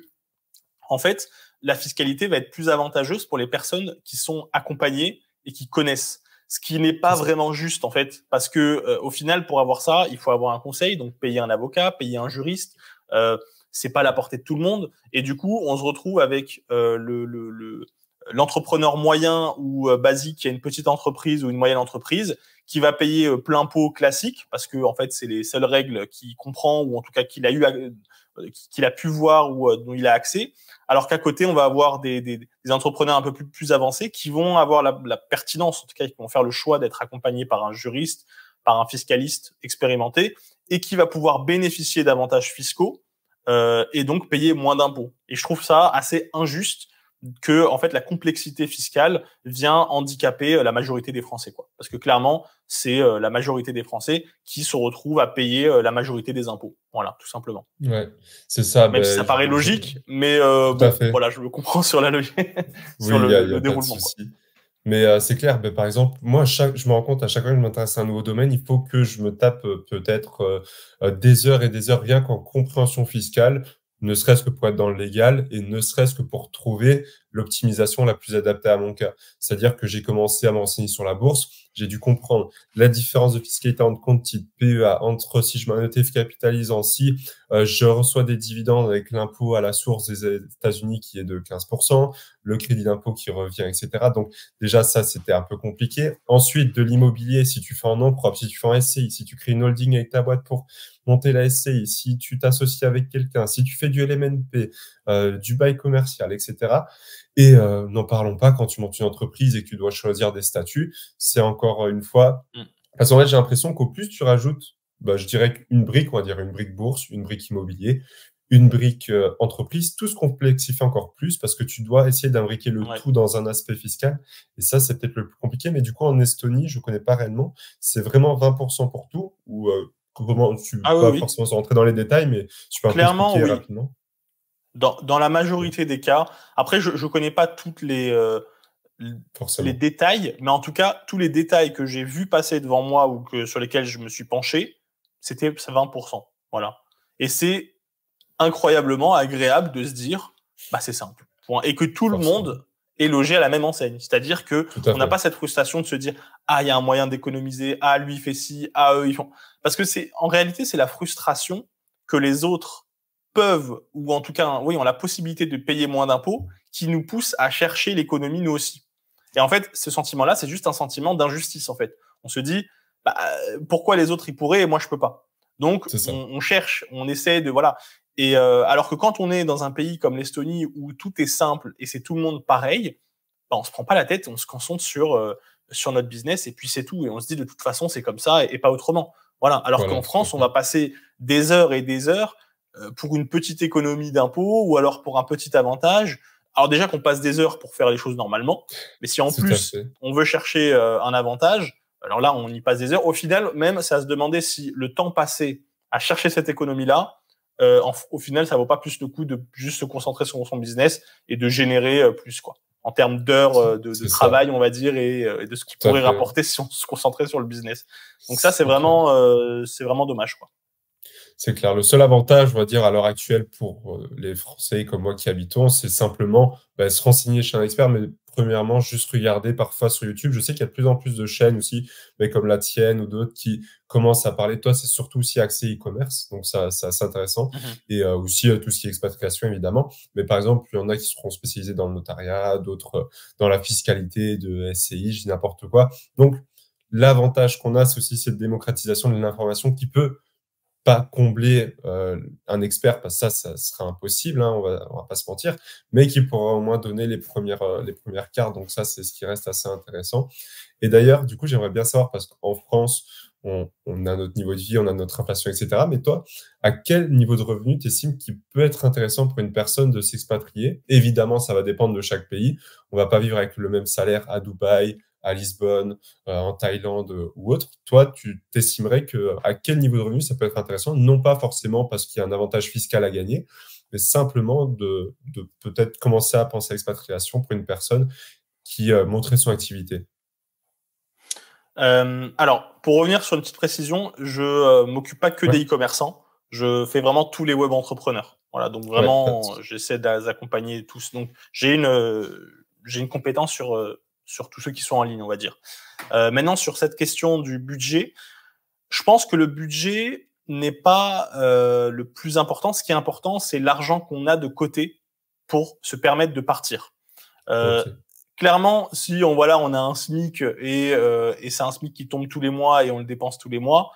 en fait la fiscalité va être plus avantageuse pour les personnes qui sont accompagnées et qui connaissent. Ce qui n'est pas vraiment juste en fait parce que euh, au final pour avoir ça il faut avoir un conseil donc payer un avocat, payer un juriste. Euh, c'est pas la portée de tout le monde et du coup on se retrouve avec euh, le l'entrepreneur moyen ou euh, basique qui a une petite entreprise ou une moyenne entreprise qui va payer euh, plein pot classique parce que en fait c'est les seules règles qu'il comprend ou en tout cas qu'il a eu euh, qu'il a pu voir ou dont il a accès alors qu'à côté on va avoir des, entrepreneurs un peu plus, plus avancés qui vont avoir la, pertinence en tout cas ils vont faire le choix d'être accompagnés par un juriste par un fiscaliste expérimenté et qui va pouvoir bénéficier d'avantages fiscaux et donc payer moins d'impôts et je trouve ça assez injuste que en fait la complexité fiscale vient handicaper euh, la majorité des Français quoi parce que clairement c'est euh, la majorité des Français qui se retrouvent à payer euh, la majorité des impôts voilà tout simplement ouais c'est ça même ben, si ça paraît logique mais voilà je me comprends sur la logique (laughs) sur le, déroulement mais c'est clair ben, par exemple moi chaque, je me rends compte à chaque fois que je m'intéresse à un nouveau domaine il faut que je me tape peut-être des heures et des heures rien qu'en compréhension fiscale ne serait-ce que pour être dans le légal et ne serait-ce que pour trouver l'optimisation la plus adaptée à mon cas. C'est-à-dire que j'ai commencé à m'enseigner sur la bourse j'ai dû comprendre la différence de fiscalité entre compte type PEA, entre si je m'en un capitalisant, si euh, je reçois des dividendes avec l'impôt à la source des États-Unis qui est de 15%, le crédit d'impôt qui revient, etc. Donc déjà, ça, c'était un peu compliqué. Ensuite, de l'immobilier, si tu fais en nom propre, si tu fais un SCI, si tu crées une holding avec ta boîte pour monter la SCI, si tu t'associes avec quelqu'un, si tu fais du LMNP, euh, du bail commercial, etc. Et euh, n'en parlons pas quand tu montes une entreprise et que tu dois choisir des statuts. C'est encore une fois. Mm. Parce qu'en fait, j'ai l'impression qu'au plus tu rajoutes, bah, je dirais une brique, on va dire une brique bourse, une brique immobilier, une brique euh, entreprise, tout se complexifie encore plus parce que tu dois essayer d'imbriquer le tout dans un aspect fiscal. Et ça, c'est peut-être le plus compliqué. Mais du coup, en Estonie, je ne connais pas réellement, c'est vraiment 20% pour tout ou euh, comment tu ah pas forcément rentrer dans les détails, mais tu peux Clairement, peu oui. Dans, dans la majorité des cas. Après, je ne connais pas toutes les, euh, les détails, mais en tout cas, tous les détails que j'ai vus passer devant moi ou que, sur lesquels je me suis penché, c'était 20%. Voilà. Et c'est incroyablement agréable de se dire, bah, c'est simple. Et que tout le monde est logé à la même enseigne. C'est-à-dire que on n'a pas cette frustration de se dire ah il y a un moyen d'économiser, ah lui fait ci, ah eux ils font. Parce que c'est en réalité c'est la frustration que les autres peuvent, ou en tout cas, oui, ont la possibilité de payer moins d'impôts, qui nous pousse à chercher l'économie nous aussi. Et en fait, ce sentiment-là, c'est juste un sentiment d'injustice, en fait. On se dit, bah, euh, pourquoi les autres, ils pourraient et moi, je peux pas. Donc, on, cherche, on essaie de, voilà. Et euh, alors que quand on est dans un pays comme l'Estonie où tout est simple et c'est tout le monde pareil, on bah, on se prend pas la tête, on se concentre sur, euh, sur notre business et puis c'est tout. Et on se dit, de toute façon, c'est comme ça et, pas autrement. Voilà. Alors qu'en France, on va passer des heures et des heures euh, pour une petite économie d'impôts ou alors pour un petit avantage. Alors déjà qu'on passe des heures pour faire les choses normalement, mais si en plus on veut chercher euh, un avantage, alors là on y passe des heures. Au final, même ça se demander si le temps passé à chercher cette économie-là, euh, au final, ça vaut pas plus le coup de juste se concentrer sur son business et de générer plus quoi. En termes d'heures de, travail, on va dire, et, de ce qui pourrait rapporter (laughs) si on se concentrait sur le business. Donc ça, c'est vraiment, c'est vraiment dommage quoi. C'est clair. Le seul avantage, on va dire, à l'heure actuelle pour euh, les Français comme moi qui habitons, c'est simplement bah, se renseigner chez un expert, mais premièrement, juste regarder parfois sur YouTube. Je sais qu'il y a de plus en plus de chaînes aussi, mais comme la tienne ou d'autres qui commencent à parler toi. C'est surtout aussi accès e-commerce, donc ça, ça c'est intéressant. Mhm. Et euh, aussi euh, tout ce qui est expatriation, évidemment. Mais par exemple, il y en a qui seront spécialisés dans le notariat, d'autres dans la fiscalité de SCI, je dis n'importe quoi. Donc, l'avantage qu'on a, c'est aussi cette démocratisation de l'information qui peut pas combler euh, un expert, parce que ça, ça sera impossible, hein, on va, pas se mentir, mais qui pourra au moins donner les premières, euh, les premières cartes. Donc ça, c'est ce qui reste assez intéressant. Et d'ailleurs, du coup, j'aimerais bien savoir, parce qu'en France, on, on, a notre niveau de vie, on a notre inflation, etc. Mais toi, à quel niveau de revenu tu estimes qu'il peut être intéressant pour une personne de s'expatrier Évidemment, ça va dépendre de chaque pays. On va pas vivre avec le même salaire à Dubaï, à Lisbonne, euh, en Thaïlande euh, ou autre, toi, tu t'estimerais que à quel niveau de revenu ça peut être intéressant, non pas forcément parce qu'il y a un avantage fiscal à gagner, mais simplement de, peut-être commencer à penser à l'expatriation pour une personne qui euh, montrait son activité. alors, pour revenir sur une petite précision, je m'occupe pas que des e-commerçants. Je fais vraiment tous les web entrepreneurs. Voilà, donc vraiment, j'essaie d'accompagner tous. Donc, j'ai une, j'ai une compétence sur sur tous ceux qui sont en ligne, on va dire. Euh, maintenant, sur cette question du budget, je pense que le budget n'est pas euh, le plus important. Ce qui est important, c'est l'argent qu'on a de côté pour se permettre de partir. Euh, clairement, si on voilà, on a un SMIC et, c'est un SMIC qui tombe tous les mois et on le dépense tous les mois,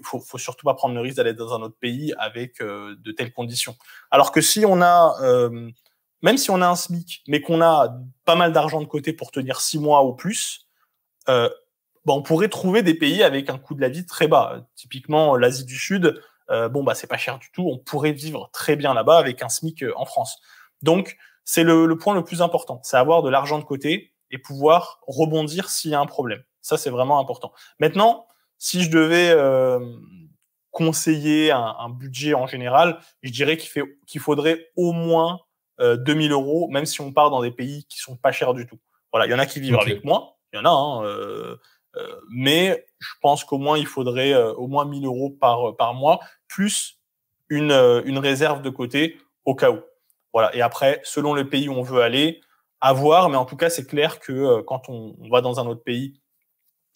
il faut, faut surtout pas prendre le risque d'aller dans un autre pays avec de telles conditions. Alors que si on a même si on a un SMIC, mais qu'on a pas mal d'argent de côté pour tenir six mois ou plus, euh, bah, on pourrait trouver des pays avec un coût de la vie très bas. Typiquement, euh, l'Asie du Sud, euh, bon, bah, c'est pas cher du tout. On pourrait vivre très bien là-bas avec un SMIC euh, en France. Donc, c'est le, le point le plus important. C'est avoir de l'argent de côté et pouvoir rebondir s'il y a un problème. Ça, c'est vraiment important. Maintenant, si je devais euh, conseiller un, un, budget en général, je dirais qu'il, fait, qu'il faudrait au moins euh, 2000 euros, même si on part dans des pays qui sont pas chers du tout. Voilà, il y en a qui vivent avec moi il y en a, hein, euh, euh, mais je pense qu'au moins il faudrait euh, au moins 1000 euros par, par mois, plus une, euh, une réserve de côté au cas où. Voilà, et après, selon le pays où on veut aller, à voir, mais en tout cas, c'est clair que quand on, va dans un autre pays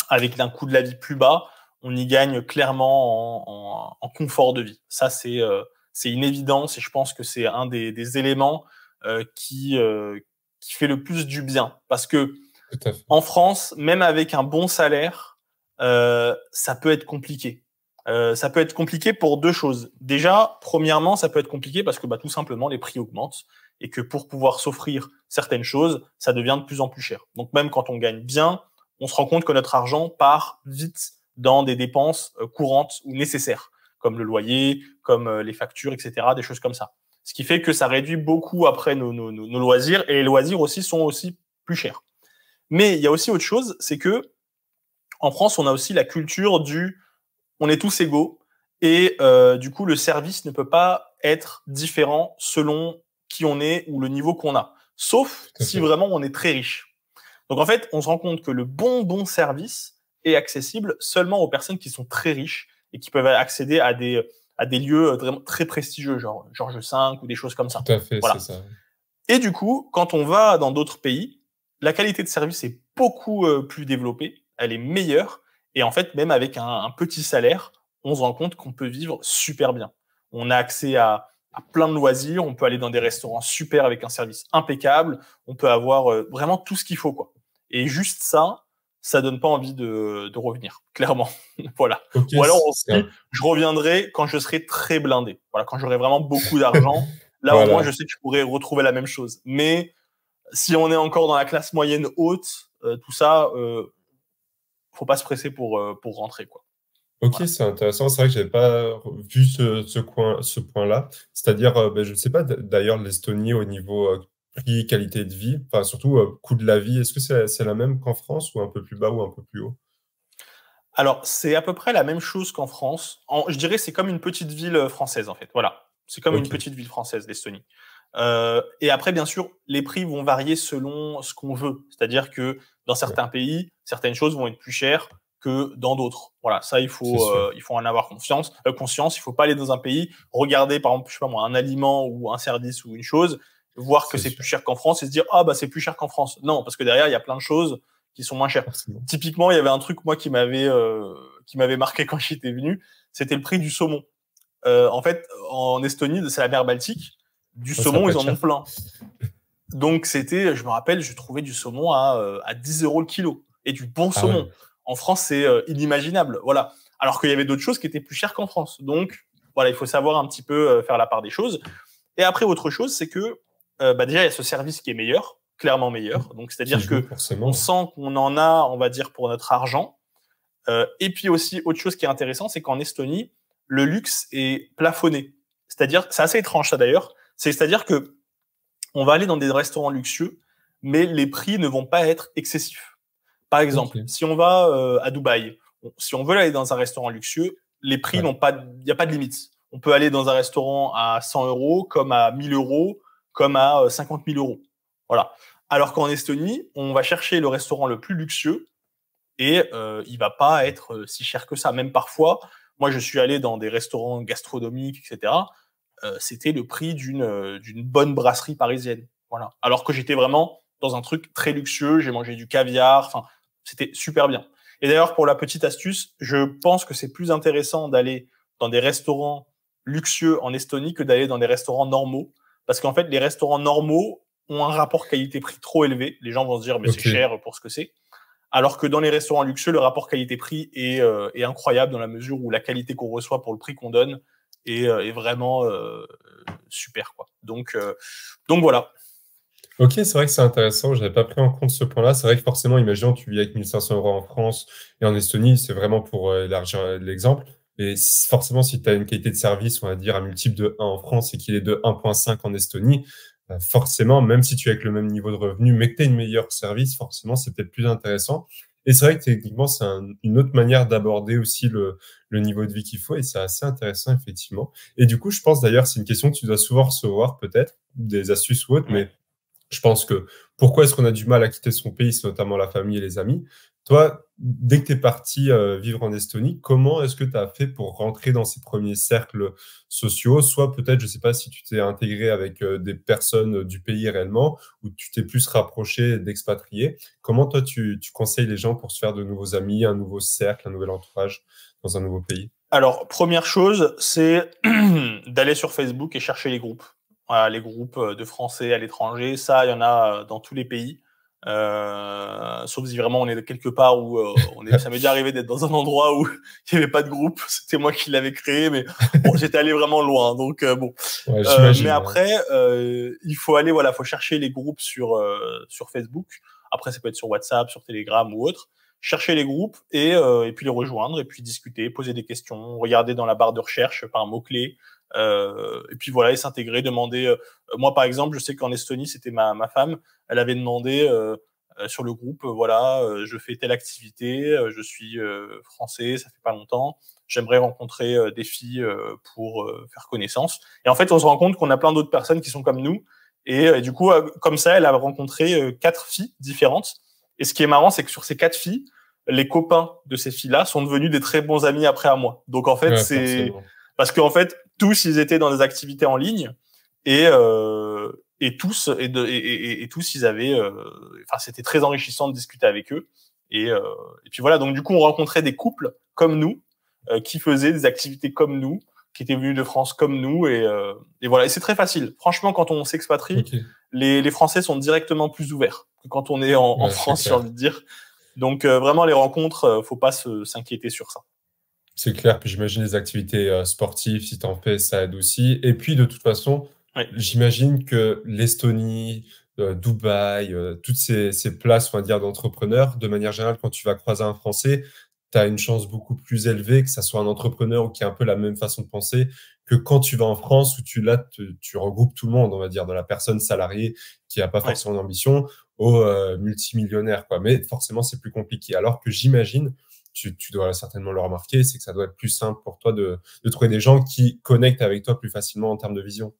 avec un coût de la vie plus bas, on y gagne clairement en, en, en confort de vie. Ça, c'est euh, c'est une évidence et je pense que c'est un des, éléments euh, qui, euh, qui fait le plus du bien. Parce que en France, même avec un bon salaire, euh, ça peut être compliqué. ça peut être compliqué pour deux choses. Déjà, premièrement, ça peut être compliqué parce que bah, tout simplement les prix augmentent et que pour pouvoir s'offrir certaines choses, ça devient de plus en plus cher. Donc même quand on gagne bien, on se rend compte que notre argent part vite dans des dépenses courantes ou nécessaires comme le loyer, comme euh, les factures, etc., des choses comme ça. Ce qui fait que ça réduit beaucoup après nos, loisirs et les loisirs aussi sont aussi plus chers. Mais il y a aussi autre chose, c'est que en France, on a aussi la culture du on est tous égaux et euh, du coup le service ne peut pas être différent selon qui on est ou le niveau qu'on a, sauf si vraiment on est très riche. Donc en fait, on se rend compte que le bon bon service est accessible seulement aux personnes qui sont très riches et qui peuvent accéder à des, à des lieux vraiment très prestigieux, genre Georges V ou des choses comme ça. Tout à fait, voilà. c'est ça. Et du coup, quand on va dans d'autres pays, la qualité de service est beaucoup euh, plus développée, elle est meilleure, et en fait, même avec un, un petit salaire, on se rend compte qu'on peut vivre super bien. On a accès à, à plein de loisirs, on peut aller dans des restaurants super avec un service impeccable, on peut avoir euh, vraiment tout ce qu'il faut, quoi. Et juste ça, ça donne pas envie de, revenir, (laughs) clairement. voilà. Ou alors je reviendrai quand je serai très blindé. Voilà, quand j'aurai vraiment beaucoup d'argent. (laughs) Là, au moins, je sais que je pourrais retrouver la même chose. Mais si on est encore dans la classe moyenne haute, euh, tout ça, ne euh, faut pas se presser pour, euh, pour rentrer, quoi. Ok, c'est intéressant. C'est vrai que j'avais pas vu ce, ce point-là. C'est-à-dire, ben, je ne sais pas d'ailleurs l'Estonie au niveau Prix, qualité de vie, enfin surtout euh, coût de la vie, est-ce que c'est, la même qu'en France ou un peu plus bas ou un peu plus haut Alors, c'est à peu près la même chose qu'en France. je dirais c'est comme une petite ville euh, française en fait. Voilà, c'est comme une petite ville française, l'Estonie. Euh, et après, bien sûr, les prix vont varier selon ce qu'on veut. C'est-à-dire que dans certains pays, certaines choses vont être plus chères que dans d'autres. Voilà, ça, il faut, il faut en avoir confiance, conscience. Il faut pas aller dans un pays, regarder, par exemple, pas un aliment ou un service ou une chose voir que c'est plus cher qu'en France et se dire ah bah c'est plus cher qu'en France. Non, parce que derrière il y a plein de choses qui sont moins chères. Typiquement, il y avait un truc moi qui m'avait euh, qui m'avait marqué (laughs) quand j'étais venu, c'était le prix du saumon. Euh, en fait, en Estonie, c'est la mer Baltique, du saumon ils en ont plein. Donc c'était, je me rappelle, je trouvais du saumon à, euh, à 10 euros le kilo et du bon ah saumon. En France, c'est euh, inimaginable. Voilà. Alors qu'il y avait d'autres choses qui étaient plus chères qu'en France. Donc voilà, il faut savoir un petit peu euh, faire la part des choses. Et après, autre chose, c'est que euh, bah, déjà, il y a ce service qui est meilleur, clairement meilleur. Donc, c'est-à-dire que on sent qu'on en a, on va dire, pour notre argent. Euh, et puis aussi, autre chose qui est intéressant, c'est qu'en Estonie, le luxe est plafonné. C'est-à-dire, c'est assez étrange ça d'ailleurs. C'est-à-dire que on va aller dans des restaurants luxueux, mais les prix ne vont pas être excessifs. Par exemple, si on va euh, à Dubaï, si on veut aller dans un restaurant luxueux, les prix n'ont pas, il n'y a pas de limite. On peut aller dans un restaurant à 100 euros comme à 1000 euros comme à 50 euh, 000 euros. Voilà. Alors qu'en Estonie, on va chercher le restaurant le plus luxueux et euh, il va pas être euh, si cher que ça. Même parfois, moi je suis allé dans des restaurants gastronomiques, etc. Euh, c'était le prix d'une bonne brasserie parisienne. Voilà. Alors que j'étais vraiment dans un truc très luxueux, j'ai mangé du caviar, enfin, c'était super bien. Et d'ailleurs, pour la petite astuce, je pense que c'est plus intéressant d'aller dans des restaurants luxueux en Estonie que d'aller dans des restaurants normaux parce qu'en fait, les restaurants normaux ont un rapport qualité-prix trop élevé. Les gens vont se dire, mais c'est cher pour ce que c'est. Alors que dans les restaurants luxueux, le rapport qualité-prix est, euh, incroyable dans la mesure où la qualité qu'on reçoit pour le prix qu'on donne est, euh, vraiment euh, super. Donc, voilà. Ok, c'est vrai que c'est intéressant. Je n'avais pas pris en compte ce point-là. C'est vrai que forcément, imaginons, tu vis avec 1500 euros en France et en Estonie, c'est vraiment pour élargir l'exemple. Et forcément, si tu as une qualité de service, on va dire, à multiple de 1 en France et qu'il est de 1.5 en Estonie, bah, forcément, même si tu es avec le même niveau de revenu, mais que tu as une meilleure service, forcément, c'est peut-être plus intéressant. Et c'est vrai que techniquement, c'est une autre manière d'aborder aussi le, le, niveau de vie qu'il faut, et c'est assez intéressant, effectivement. Et du coup, je pense d'ailleurs, c'est une question que tu dois souvent recevoir, peut-être, des astuces ou autres, mais je pense que pourquoi est-ce qu'on a du mal à quitter son pays, notamment la famille et les amis toi, dès que tu es parti euh, vivre en Estonie, comment est-ce que tu as fait pour rentrer dans ces premiers cercles sociaux Soit peut-être, je ne sais pas si tu t'es intégré avec euh, des personnes euh, du pays réellement, ou tu t'es plus rapproché d'expatriés. Comment toi, tu, conseilles les gens pour se faire de nouveaux amis, un nouveau cercle, un nouvel entourage dans un nouveau pays Alors, première chose, c'est (clears throat) d'aller sur Facebook et chercher les groupes. les groupes de Français à l'étranger, ça, il y en a dans tous les pays. Euh, sauf si vraiment on est quelque part où euh, on est, ça m'est déjà arrivé d'être dans un endroit où (laughs) il n'y avait pas de groupe, (laughs) c'était moi qui l'avais créé, mais bon, (laughs) j'étais allé vraiment loin. Donc euh, bon, euh, mais après, il faut aller, voilà, faut chercher les groupes sur sur Facebook. Après, ça peut être sur WhatsApp, sur Telegram ou autre. Chercher les groupes et, et puis les rejoindre et puis discuter, poser des questions, regarder dans la barre de recherche par mot clé euh, et puis voilà, et s'intégrer, demander. Euh, moi, par exemple, je sais qu'en Estonie, c'était ma, ma, femme. Elle avait demandé euh, euh sur le groupe, euh, voilà, je fais telle activité, je suis français, ça fait pas longtemps. J'aimerais rencontrer des filles pour faire connaissance. Et en fait, on se rend compte qu'on a plein d'autres personnes qui sont comme nous. Et, du coup, comme ça, elle a rencontré quatre filles différentes. Et ce qui est marrant, c'est que sur ces quatre filles, les copains de ces filles-là sont devenus des très bons amis après à moi. Donc en fait, c'est parce qu'en fait, tous, ils étaient dans des activités en ligne et, euh, et tous, et, tous, ils avaient. Euh, enfin, c'était très enrichissant de discuter avec eux. Euh, et, puis voilà. Donc du coup, on rencontrait des couples comme nous qui faisaient des activités comme nous, qui étaient venus de France comme nous. Et, et voilà. Et c'est très facile. Franchement, quand on s'expatrie, les, Français sont directement plus ouverts que quand on est en, France, j'ai envie de dire. Donc vraiment les rencontres, faut pas s'inquiéter sur ça. C'est clair, puis j'imagine les activités euh, sportives, si tu en fais, ça aide aussi. Et puis, de toute façon, j'imagine que l'Estonie, euh, Dubaï, euh, toutes ces, places, on va dire, d'entrepreneurs, de manière générale, quand tu vas croiser un Français, tu as une chance beaucoup plus élevée que ça soit un entrepreneur ou qui a un peu la même façon de penser que quand tu vas en France où tu là tu regroupes tout le monde, on va dire, de la personne salariée qui n'a pas forcément d'ambition au multimillionnaire, quoi. Mais forcément, c'est plus compliqué. Alors que j'imagine tu, tu, dois certainement le remarquer, c'est que ça doit être plus simple pour toi de, de, trouver des gens qui connectent avec toi plus facilement en termes de vision.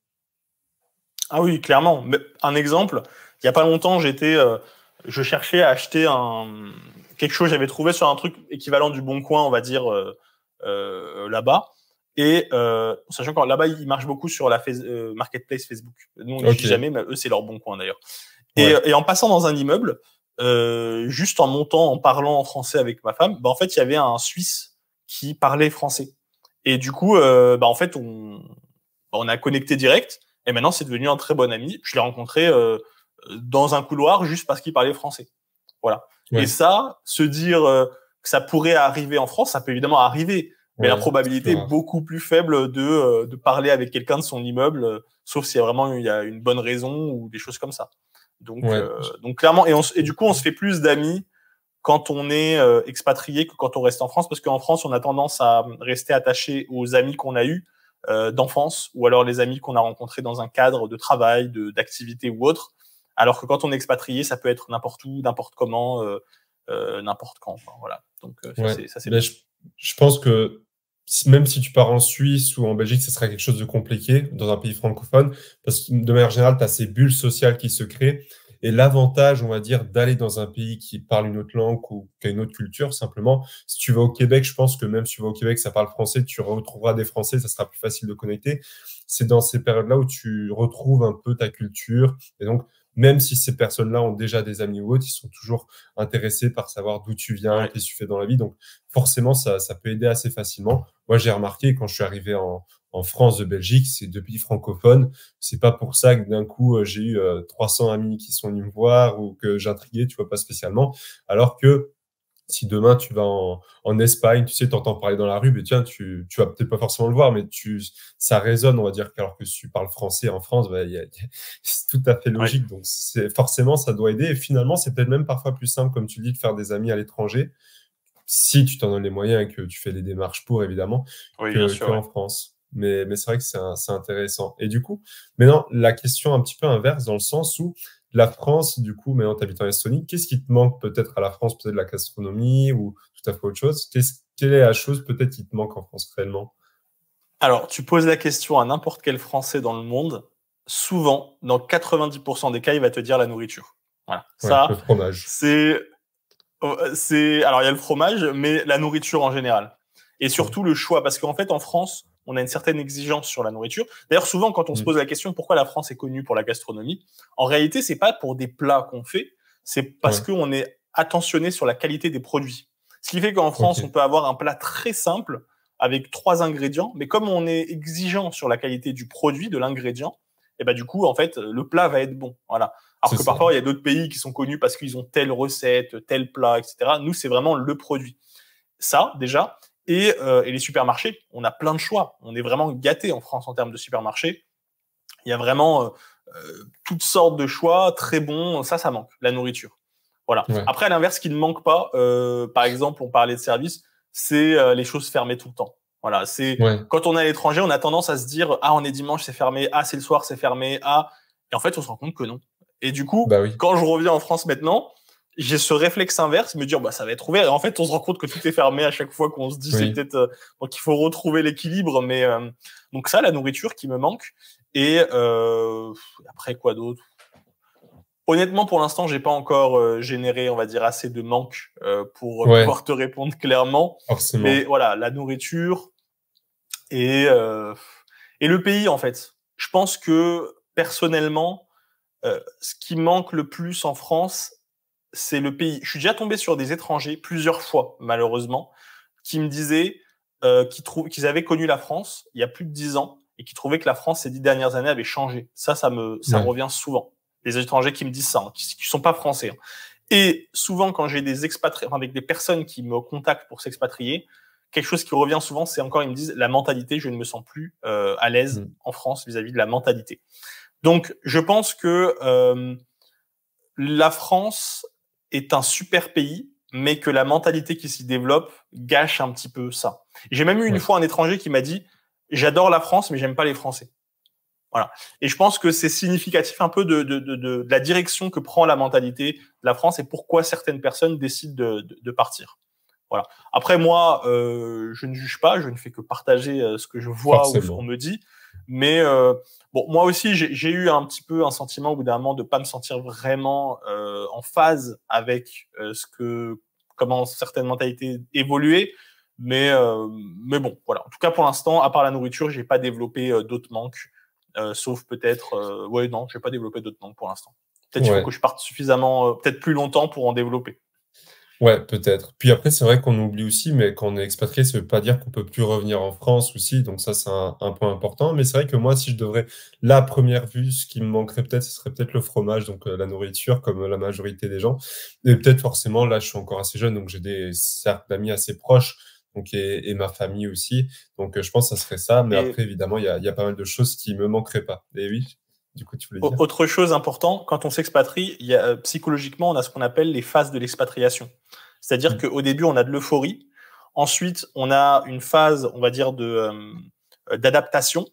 Ah oui, clairement. Mais Un exemple, il n'y a pas longtemps, j'étais, euh, je cherchais à acheter un, quelque chose, j'avais trouvé sur un truc équivalent du Bon Coin, on va dire, euh, euh là-bas. Et euh, sachant que là-bas, ils marchent beaucoup sur la euh, marketplace Facebook. Nous, on n'y jamais, mais eux, c'est leur Bon Coin d'ailleurs. et, en passant dans un immeuble, euh, juste en montant, en parlant en français avec ma femme, bah, en fait, il y avait un Suisse qui parlait français. Et du coup, euh, bah, en fait, on, bah, on a connecté direct. Et maintenant, c'est devenu un très bon ami. Je l'ai rencontré euh, dans un couloir juste parce qu'il parlait français. Voilà. Et ça, se dire que ça pourrait arriver en France, ça peut évidemment arriver. Mais la probabilité est beaucoup plus faible de, de parler avec quelqu'un de son immeuble, sauf s'il y a vraiment il y a une bonne raison ou des choses comme ça. Donc, euh, donc clairement, et, on, et, du coup, on se fait plus d'amis quand on est euh, expatrié que quand on reste en France, parce qu'en France, on a tendance à hum, rester attaché aux amis qu'on a eus euh, d'enfance, ou alors les amis qu'on a rencontrés dans un cadre de travail, d'activité ou autre, alors que quand on est expatrié, ça peut être n'importe où, n'importe comment, n'importe quand. voilà. Donc ça, c'est. Ben, je pense que même si tu pars en Suisse ou en Belgique, ce sera quelque chose de compliqué dans un pays francophone, parce que de manière générale, tu as ces bulles sociales qui se créent. Et l'avantage, on va dire, d'aller dans un pays qui parle une autre langue ou qui a une autre culture, simplement, si tu vas au Québec, je pense que même si tu vas au Québec, ça parle français, tu retrouveras des Français, ça sera plus facile de connecter. C'est dans ces périodes-là où tu retrouves un peu ta culture. Et donc, même si ces personnes-là ont déjà des amis ou autres, ils sont toujours intéressés par savoir d'où tu viens, qu'est-ce que tu fais dans la vie. Donc, forcément, ça, ça peut aider assez facilement. Moi, j'ai remarqué quand je suis arrivé en, France, de Belgique, c'est depuis francophone, C'est pas pour ça que d'un coup euh, j'ai eu 300 euh, amis qui sont venus me voir ou que j'intriguais, tu vois pas spécialement. Alors que si demain tu vas en, Espagne, tu sais, tu entends parler dans la rue, mais tiens, tu, tu vas peut-être pas forcément le voir, mais tu, ça résonne, on va dire, alors que tu parles français en France, bah, (laughs) c'est tout à fait logique. Donc forcément, ça doit aider. Et finalement, c'est peut-être même parfois plus simple, comme tu le dis, de faire des amis à l'étranger, si tu t'en donnes les moyens et que tu fais les démarches pour, évidemment, que, sûr, en France. Mais, mais c'est vrai que c'est intéressant. Et du coup, maintenant, la question un petit peu inverse, dans le sens où la France, du coup, maintenant t'habites en Estonie, qu'est-ce qui te manque peut-être à la France, peut-être la gastronomie ou tout à fait autre chose Quelle est la chose peut-être qui te manque en France réellement Alors, tu poses la question à n'importe quel Français dans le monde, souvent, dans 90% des cas, il va te dire la nourriture. Ça, le fromage. C'est, oh, c'est, alors il y a le fromage, mais la nourriture en général. Et surtout le choix, parce qu'en fait, en France, on a une certaine exigence sur la nourriture. D'ailleurs, souvent, quand on se mm. pose la question pourquoi la France est connue pour la gastronomie, en réalité, c'est pas pour des plats qu'on fait, c'est parce que qu'on est attentionné sur la qualité des produits. Ce qui fait qu'en France, on peut avoir un plat très simple avec trois ingrédients, mais comme on est exigeant sur la qualité du produit, de l'ingrédient, et eh bah ben, du coup, en fait, le plat va être bon. Voilà. Alors que parfois, il y a d'autres pays qui sont connus parce qu'ils ont telle recette, tel plat, etc. Nous, c'est vraiment le produit. Ça, déjà. Euh, et, les supermarchés, on a plein de choix. On est vraiment gâté en France en termes de supermarchés. Il y a vraiment euh, euh, toutes sortes de choix très bons. Ça, ça manque, la nourriture. Voilà. Après, à l'inverse, ce qui ne manque pas, par exemple, on parlait de services, c'est les choses fermées tout le temps. Voilà, c'est quand on est à l'étranger, on a tendance à se dire ah on est dimanche c'est fermé, ah c'est le soir c'est fermé, ah et en fait on se rend compte que non. Et du coup, bah quand je reviens en France maintenant, j'ai ce réflexe inverse, me dire bah ça va être ouvert. Et en fait, on se rend compte que tout est fermé à chaque fois qu'on se dit c'est peut-être euh, donc il faut retrouver l'équilibre. Mais euh, donc ça, la nourriture qui me manque. Et euh, après quoi d'autre Honnêtement, pour l'instant, j'ai pas encore euh, généré, on va dire, assez de manque pour pouvoir te répondre clairement. Mais voilà, la nourriture et et le pays en fait. Je pense que personnellement, ce qui manque le plus en France, c'est le pays. Je suis déjà tombé sur des étrangers plusieurs fois, malheureusement, qui me disaient euh, qu'ils avaient connu la France il y a plus de dix ans et qui trouvaient que la France ces dix dernières années avait changé. Ça, ça me, ça revient souvent. Les étrangers qui me disent ça, hein, qui, ne sont pas français. Hein. Et souvent, quand j'ai des expatriés, avec des personnes qui me contactent pour s'expatrier, quelque chose qui revient souvent, c'est encore, ils me disent la mentalité, je ne me sens plus euh, à l'aise mmh. en France vis-à-vis de la mentalité. Donc, je pense que euh, la France est un super pays, mais que la mentalité qui s'y développe gâche un petit peu ça. J'ai même eu une fois un étranger qui m'a dit J'adore la France, mais j'aime pas les Français. Voilà. Et je pense que c'est significatif un peu de, de, de, de, la direction que prend la mentalité de la France et pourquoi certaines personnes décident de, partir. Voilà. Après, moi, euh, je ne juge pas, je ne fais que partager euh, ce que je vois ou ce qu'on me dit. Mais euh, bon, moi aussi, j'ai eu un petit peu un sentiment au bout d'un moment de pas me sentir vraiment euh, en phase avec euh, ce que comment certaines mentalités évoluaient. Mais euh, mais bon, voilà. En tout cas, pour l'instant, à part la nourriture, j'ai pas développé euh, d'autres manques, sauf peut-être. ouais, non, j'ai pas développé d'autres manques pour l'instant. Peut-être qu'il faut que je parte suffisamment, peut-être plus longtemps pour en développer. Ouais, peut-être. Puis après, c'est vrai qu'on oublie aussi, mais quand on est expatrié, ça veut pas dire qu'on peut plus revenir en France aussi. Donc ça, c'est un, point important. Mais c'est vrai que moi, si je devrais, la première vue, ce qui me manquerait peut-être, ce serait peut-être le fromage, donc euh, la nourriture, comme la majorité des gens. Et peut-être forcément, là, je suis encore assez jeune, donc j'ai des cercles d'amis assez proches. Donc, et, ma famille aussi. Donc, euh, je pense que ça serait ça. Mais après, évidemment, il y a, pas mal de choses qui me manqueraient pas. Et oui, du coup, tu Autre chose importante, quand on s'expatrie, il euh, psychologiquement, on a ce qu'on appelle les phases de l'expatriation. C'est-à-dire mm. qu'au début, on a de l'euphorie. Ensuite, on a une phase, on va dire, de euh, d'adaptation.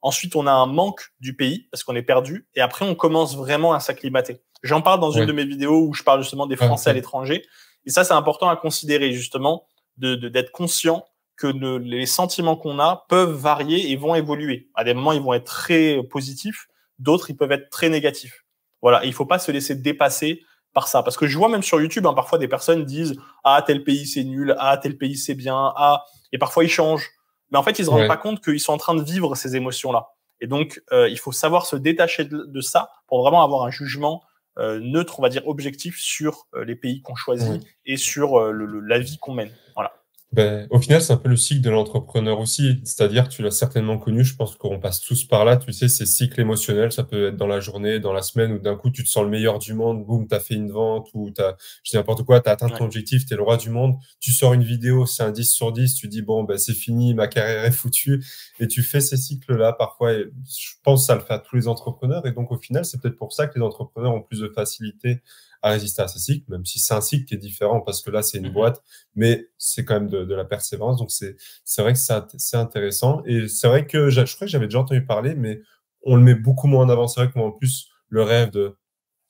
Ensuite, on a un manque du pays parce qu'on est perdu. Et après, on commence vraiment à s'acclimater. J'en parle dans une de mes vidéos où je parle justement des Français à l'étranger. Et ça, c'est important à considérer justement, de, d'être conscient que les sentiments qu'on a peuvent varier et vont évoluer. À des moments, ils vont être très positifs D'autres, ils peuvent être très négatifs. Voilà, il il faut pas se laisser dépasser par ça. Parce que je vois même sur YouTube, hein, parfois des personnes disent Ah, tel pays c'est nul, ah, tel pays c'est bien, ah, et parfois ils changent. Mais en fait, ils se rendent pas compte qu'ils sont en train de vivre ces émotions-là. Et donc, euh, il faut savoir se détacher de, ça pour vraiment avoir un jugement euh, neutre, on va dire objectif, sur euh, les pays qu'on choisit et sur la vie qu'on mène. Voilà. Ben, au final, c'est un peu le cycle de l'entrepreneur aussi. C'est-à-dire, tu l'as certainement connu, je pense qu'on passe tous par là. Tu sais, ces cycles émotionnels, ça peut être dans la journée, dans la semaine, où d'un coup, tu te sens le meilleur du monde, boum, tu as fait une vente, ou tu as, je dis n'importe quoi, tu as atteint ton objectif, tu es le roi du monde. Tu sors une vidéo, c'est un 10 sur 10, tu dis, bon, ben, c'est fini, ma carrière est foutue. Et tu fais ces cycles-là, parfois. Et je pense que ça le fait à tous les entrepreneurs. Et donc, au final, c'est peut-être pour ça que les entrepreneurs ont plus de facilité à résister à ce cycle, même si c'est un cycle qui est différent parce que là, c'est une mhm. boîte, mais c'est quand même de, de, la persévérance. Donc, c'est vrai que c'est intéressant. Et c'est vrai que je, crois que j'avais déjà entendu parler, mais on le met beaucoup moins en avant. C'est vrai que en plus, le rêve de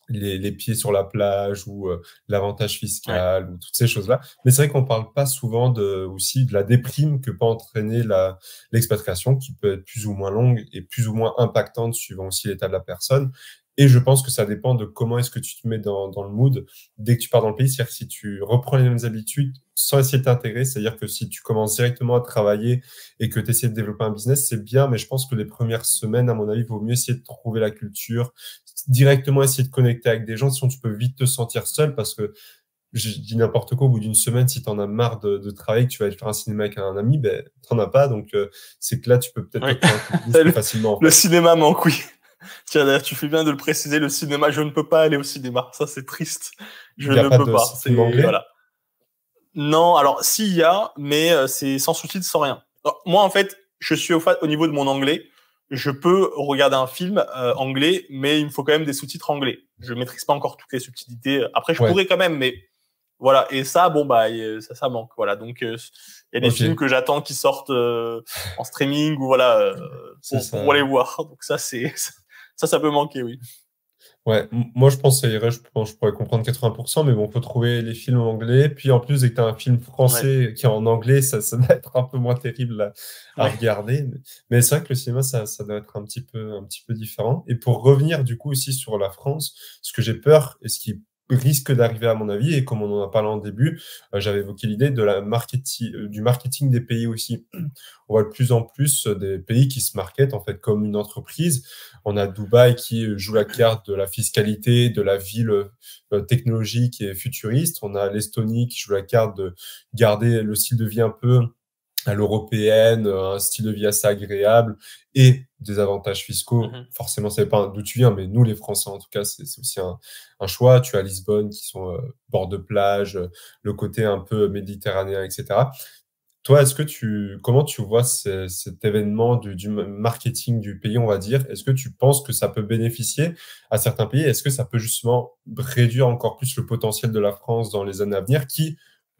les, les pieds sur la plage ou euh, l'avantage fiscal ou toutes ces choses-là. Mais c'est vrai qu'on parle pas souvent de, aussi de la déprime que peut entraîner l'expatriation, qui peut être plus ou moins longue et plus ou moins impactante suivant aussi l'état de la personne. Et je pense que ça dépend de comment est-ce que tu te mets dans, le mood dès que tu pars dans le pays. C'est-à-dire que si tu reprends les mêmes habitudes sans essayer de t'intégrer, c'est-à-dire que si tu commences directement à travailler et que tu essaies de développer un business, c'est bien, mais je pense que les premières semaines, à mon avis, vaut mieux essayer de trouver la culture, directement essayer de connecter avec des gens, sinon tu peux vite te sentir seul parce que je dis n'importe quoi, au bout d'une semaine, si tu en as marre de, de travailler, que tu vas aller faire un cinéma avec un ami, ben, t'en as pas. Donc, euh, c'est que là, tu peux peut-être faire (laughs) facilement. Le cinéma manque, oui. Tiens, tu fais bien de le préciser, le cinéma, je ne peux pas aller au cinéma. Ça, c'est triste. Je ne peux pas. C'est voilà. Non, alors s'il y a, mais euh, c'est sans sous-titres, sans rien. moi, en fait, je suis au, niveau de mon anglais. Je peux regarder un film euh, anglais, mais il me faut quand même des sous-titres anglais. Je maîtrise pas encore toutes les subtilités. Après, je pourrais quand même, mais voilà. Et ça, bon bah, euh, ça, ça manque. Voilà. Donc, il y a des films que j'attends qui sortent en streaming ou voilà (laughs) pour, pour, aller voir. Donc ça, c'est (laughs) Ça, ça peut manquer, oui. Ouais, moi je pense que ça irait, je, pourrais comprendre 80%, mais bon, faut trouver les films anglais. Puis en plus, dès que tu as un film français qui est en anglais, ça, doit être un peu moins terrible à, regarder. Mais, c'est vrai que le cinéma, ça, ça doit être un petit, peu, un petit peu différent. Et pour revenir du coup aussi sur la France, ce que j'ai peur, et ce qui risque d'arriver à mon avis. Et comme on en a parlé en début, euh, j'avais évoqué l'idée de la marketing, euh, du marketing des pays aussi. (clears throat) On voit de plus en plus euh, des pays qui se marketent en fait comme une entreprise. On a Dubaï qui joue la carte de la fiscalité, de la ville technologique et futuriste. On a l'Estonie qui joue la carte de garder le style de vie un peu à l'européenne, euh, un style de vie assez agréable et des avantages fiscaux. Mhm. Forcément, c'est pas d'où tu viens, mais nous, les Français, en tout cas, c'est aussi un, choix. Tu as Lisbonne qui sont euh, bord de plage, euh, le côté un peu méditerranéen, etc. Toi, est-ce que tu, comment tu vois cet événement du, marketing du pays, on va dire Est-ce que tu penses que ça peut bénéficier à certains pays Est-ce que ça peut justement réduire encore plus le potentiel de la France dans les années à venir qui,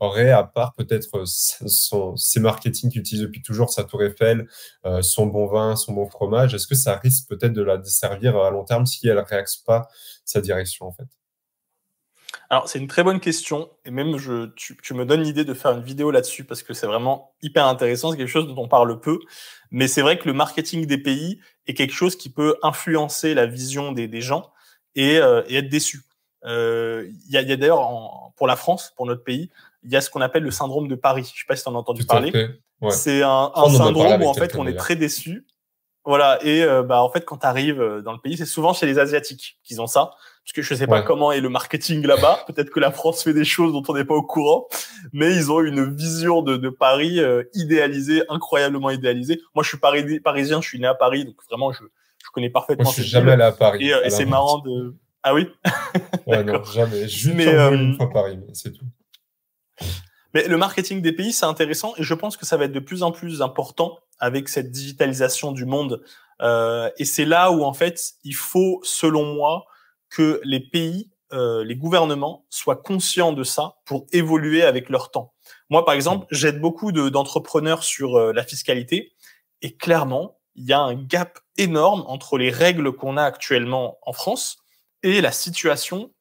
aurait, à part peut-être euh, ses marketing qu'il utilise depuis toujours, sa tour Eiffel, euh, son bon vin, son bon fromage, est-ce que ça risque peut-être de la desservir euh, à long terme si elle ne réaxe pas sa direction en fait alors, c'est une très bonne question, et même je, tu, me donnes l'idée de faire une vidéo là-dessus, parce que c'est vraiment hyper intéressant, c'est quelque chose dont on parle peu, mais c'est vrai que le marketing des pays est quelque chose qui peut influencer la vision des, gens et, être déçu. Il y a d'ailleurs, pour la France, pour notre pays, il y a ce qu'on appelle le syndrome de Paris. Je ne sais pas si tu en as entendu parler. C'est un, un syndrome où en fait on est très déçu. Voilà, et euh, bah, en fait quand tu arrives euh, dans le pays, c'est souvent chez les Asiatiques qu'ils ont ça. Parce que je ne sais pas comment est le marketing là-bas. (laughs) Peut-être que la France fait des choses dont on n'est pas au courant, mais ils ont une vision de, de Paris euh, idéalisée, incroyablement idéalisée. Moi, je suis parisien, je suis né à Paris, donc vraiment, je, je connais parfaitement. Moi, je suis jamais allé à Paris. Et, c'est marrant de. Ah oui. (laughs) ouais, non, jamais. Juste mais, une fois Paris, c'est tout. Mais le marketing des pays, c'est intéressant et je pense que ça va être de plus en plus important avec cette digitalisation du monde. Euh, et c'est là où, en fait, il faut, selon moi, que les pays, euh, les gouvernements soient conscients de ça pour évoluer avec leur temps. Moi, par exemple, j'aide beaucoup d'entrepreneurs sur euh, la fiscalité et clairement, il y a un gap énorme entre les règles qu'on a actuellement en France et la situation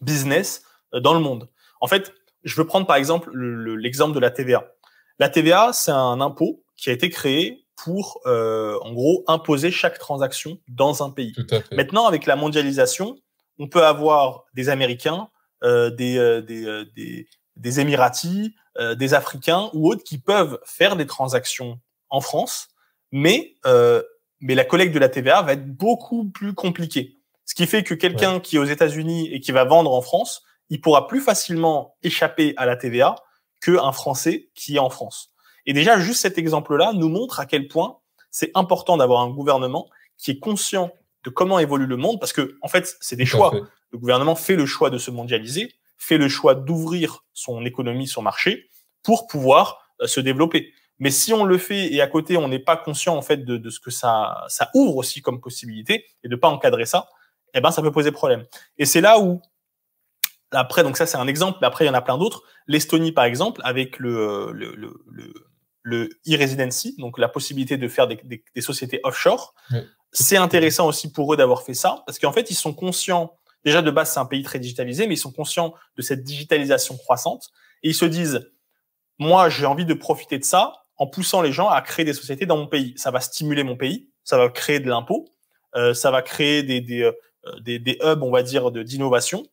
business dans le monde. En fait, je veux prendre par exemple l'exemple de la TVA. La TVA, c'est un impôt qui a été créé pour, euh, en gros, imposer chaque transaction dans un pays. Maintenant, avec la mondialisation, on peut avoir des Américains, euh, euh, des, des, Émiratis, des Africains ou autres qui peuvent faire des transactions en France, mais, mais la collecte de la TVA va être beaucoup plus compliquée. Ce qui fait que quelqu'un qui est aux États-Unis et qui va vendre en France il pourra plus facilement échapper à la TVA qu'un Français qui est en France. Et déjà, juste cet exemple-là nous montre à quel point c'est important d'avoir un gouvernement qui est conscient de comment évolue le monde, parce que en fait, c'est des choix. Le gouvernement fait le choix de se mondialiser, fait le choix d'ouvrir son économie, son marché, pour pouvoir euh, se développer. Mais si on le fait et à côté, on n'est pas conscient en fait de, de, ce que ça, ça ouvre aussi comme possibilité et de pas encadrer ça, eh ben ça peut poser problème. Et c'est là où après, donc ça c'est un exemple, mais après il y en a plein d'autres. L'Estonie par exemple, avec le, euh, le, le, le e-residency, donc la possibilité de faire des, des, des sociétés offshore. C'est intéressant aussi pour eux d'avoir fait ça, parce qu'en fait, ils sont conscients, déjà de base, c'est un pays très digitalisé, mais ils sont conscients de cette digitalisation croissante, et ils se disent, moi, j'ai envie de profiter de ça en poussant les gens à créer des sociétés dans mon pays. Ça va stimuler mon pays, ça va créer de l'impôt, euh, ça va créer des, des, euh, des, des hubs, on va dire, d'innovation,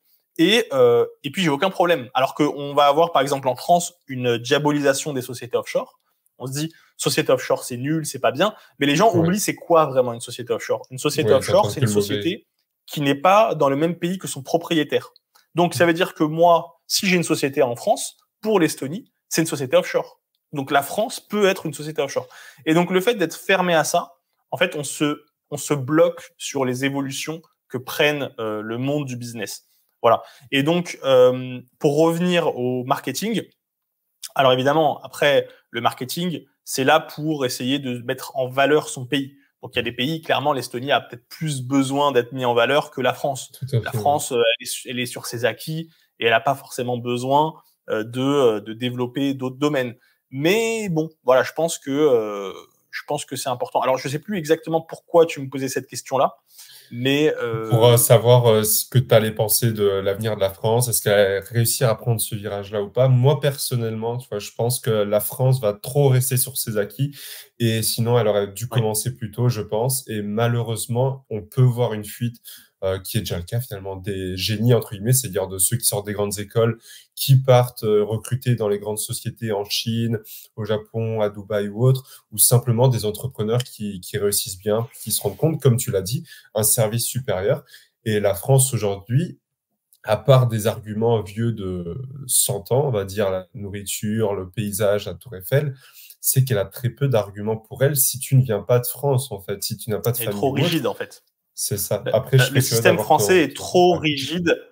et, euh, et puis, j'ai aucun problème. Alors qu'on va avoir, par exemple, en France, une diabolisation des sociétés offshore. On se dit, société offshore, c'est nul, c'est pas bien. Mais les gens oublient c'est quoi vraiment une société offshore. Une société offshore, c'est une société qui n'est pas dans le même pays que son propriétaire. Donc, ça veut dire que moi, si j'ai une société en France, pour l'Estonie, c'est une société offshore. Donc, la France peut être une société offshore. Et donc, le fait d'être fermé à ça, en fait, on se, on se bloque sur les évolutions que prennent euh, le monde du business. Voilà. Et donc, euh, pour revenir au marketing, alors évidemment, après, le marketing, c'est là pour essayer de mettre en valeur son pays. Donc, il y a des pays, clairement, l'Estonie a peut-être plus besoin d'être mis en valeur que la France. La France, euh, elle est, sur ses acquis et elle n'a pas forcément besoin euh, de, développer d'autres domaines. Mais bon, voilà, je pense que je pense que c'est important. Alors, je ne sais plus exactement pourquoi tu me posais cette question-là mais euh, Pour euh, savoir euh, ce que tu allais penser de l'avenir de la France, est-ce qu'elle va réussir à prendre ce virage-là ou pas Moi, personnellement, tu vois, je pense que la France va trop rester sur ses acquis et sinon, elle aurait dû commencer plus tôt, je pense. Et malheureusement, on peut voir une fuite euh, qui est déjà le cas finalement des génies entre guillemets, c'est-à-dire de ceux qui sortent des grandes écoles, qui partent euh, recruter dans les grandes sociétés en Chine, au Japon, à Dubaï ou autre, ou simplement des entrepreneurs qui, qui réussissent bien, qui se rendent compte, comme tu l'as dit, un service supérieur. Et la France aujourd'hui, à part des arguments vieux de 100 ans, on va dire la nourriture, le paysage, la tour Eiffel, c'est qu'elle a très peu d'arguments pour elle si tu ne viens pas de France, en fait, si tu n'as pas de elle est trop rigide, en fait. C'est ça. Bah, Après, bah, le système français est trop rigide.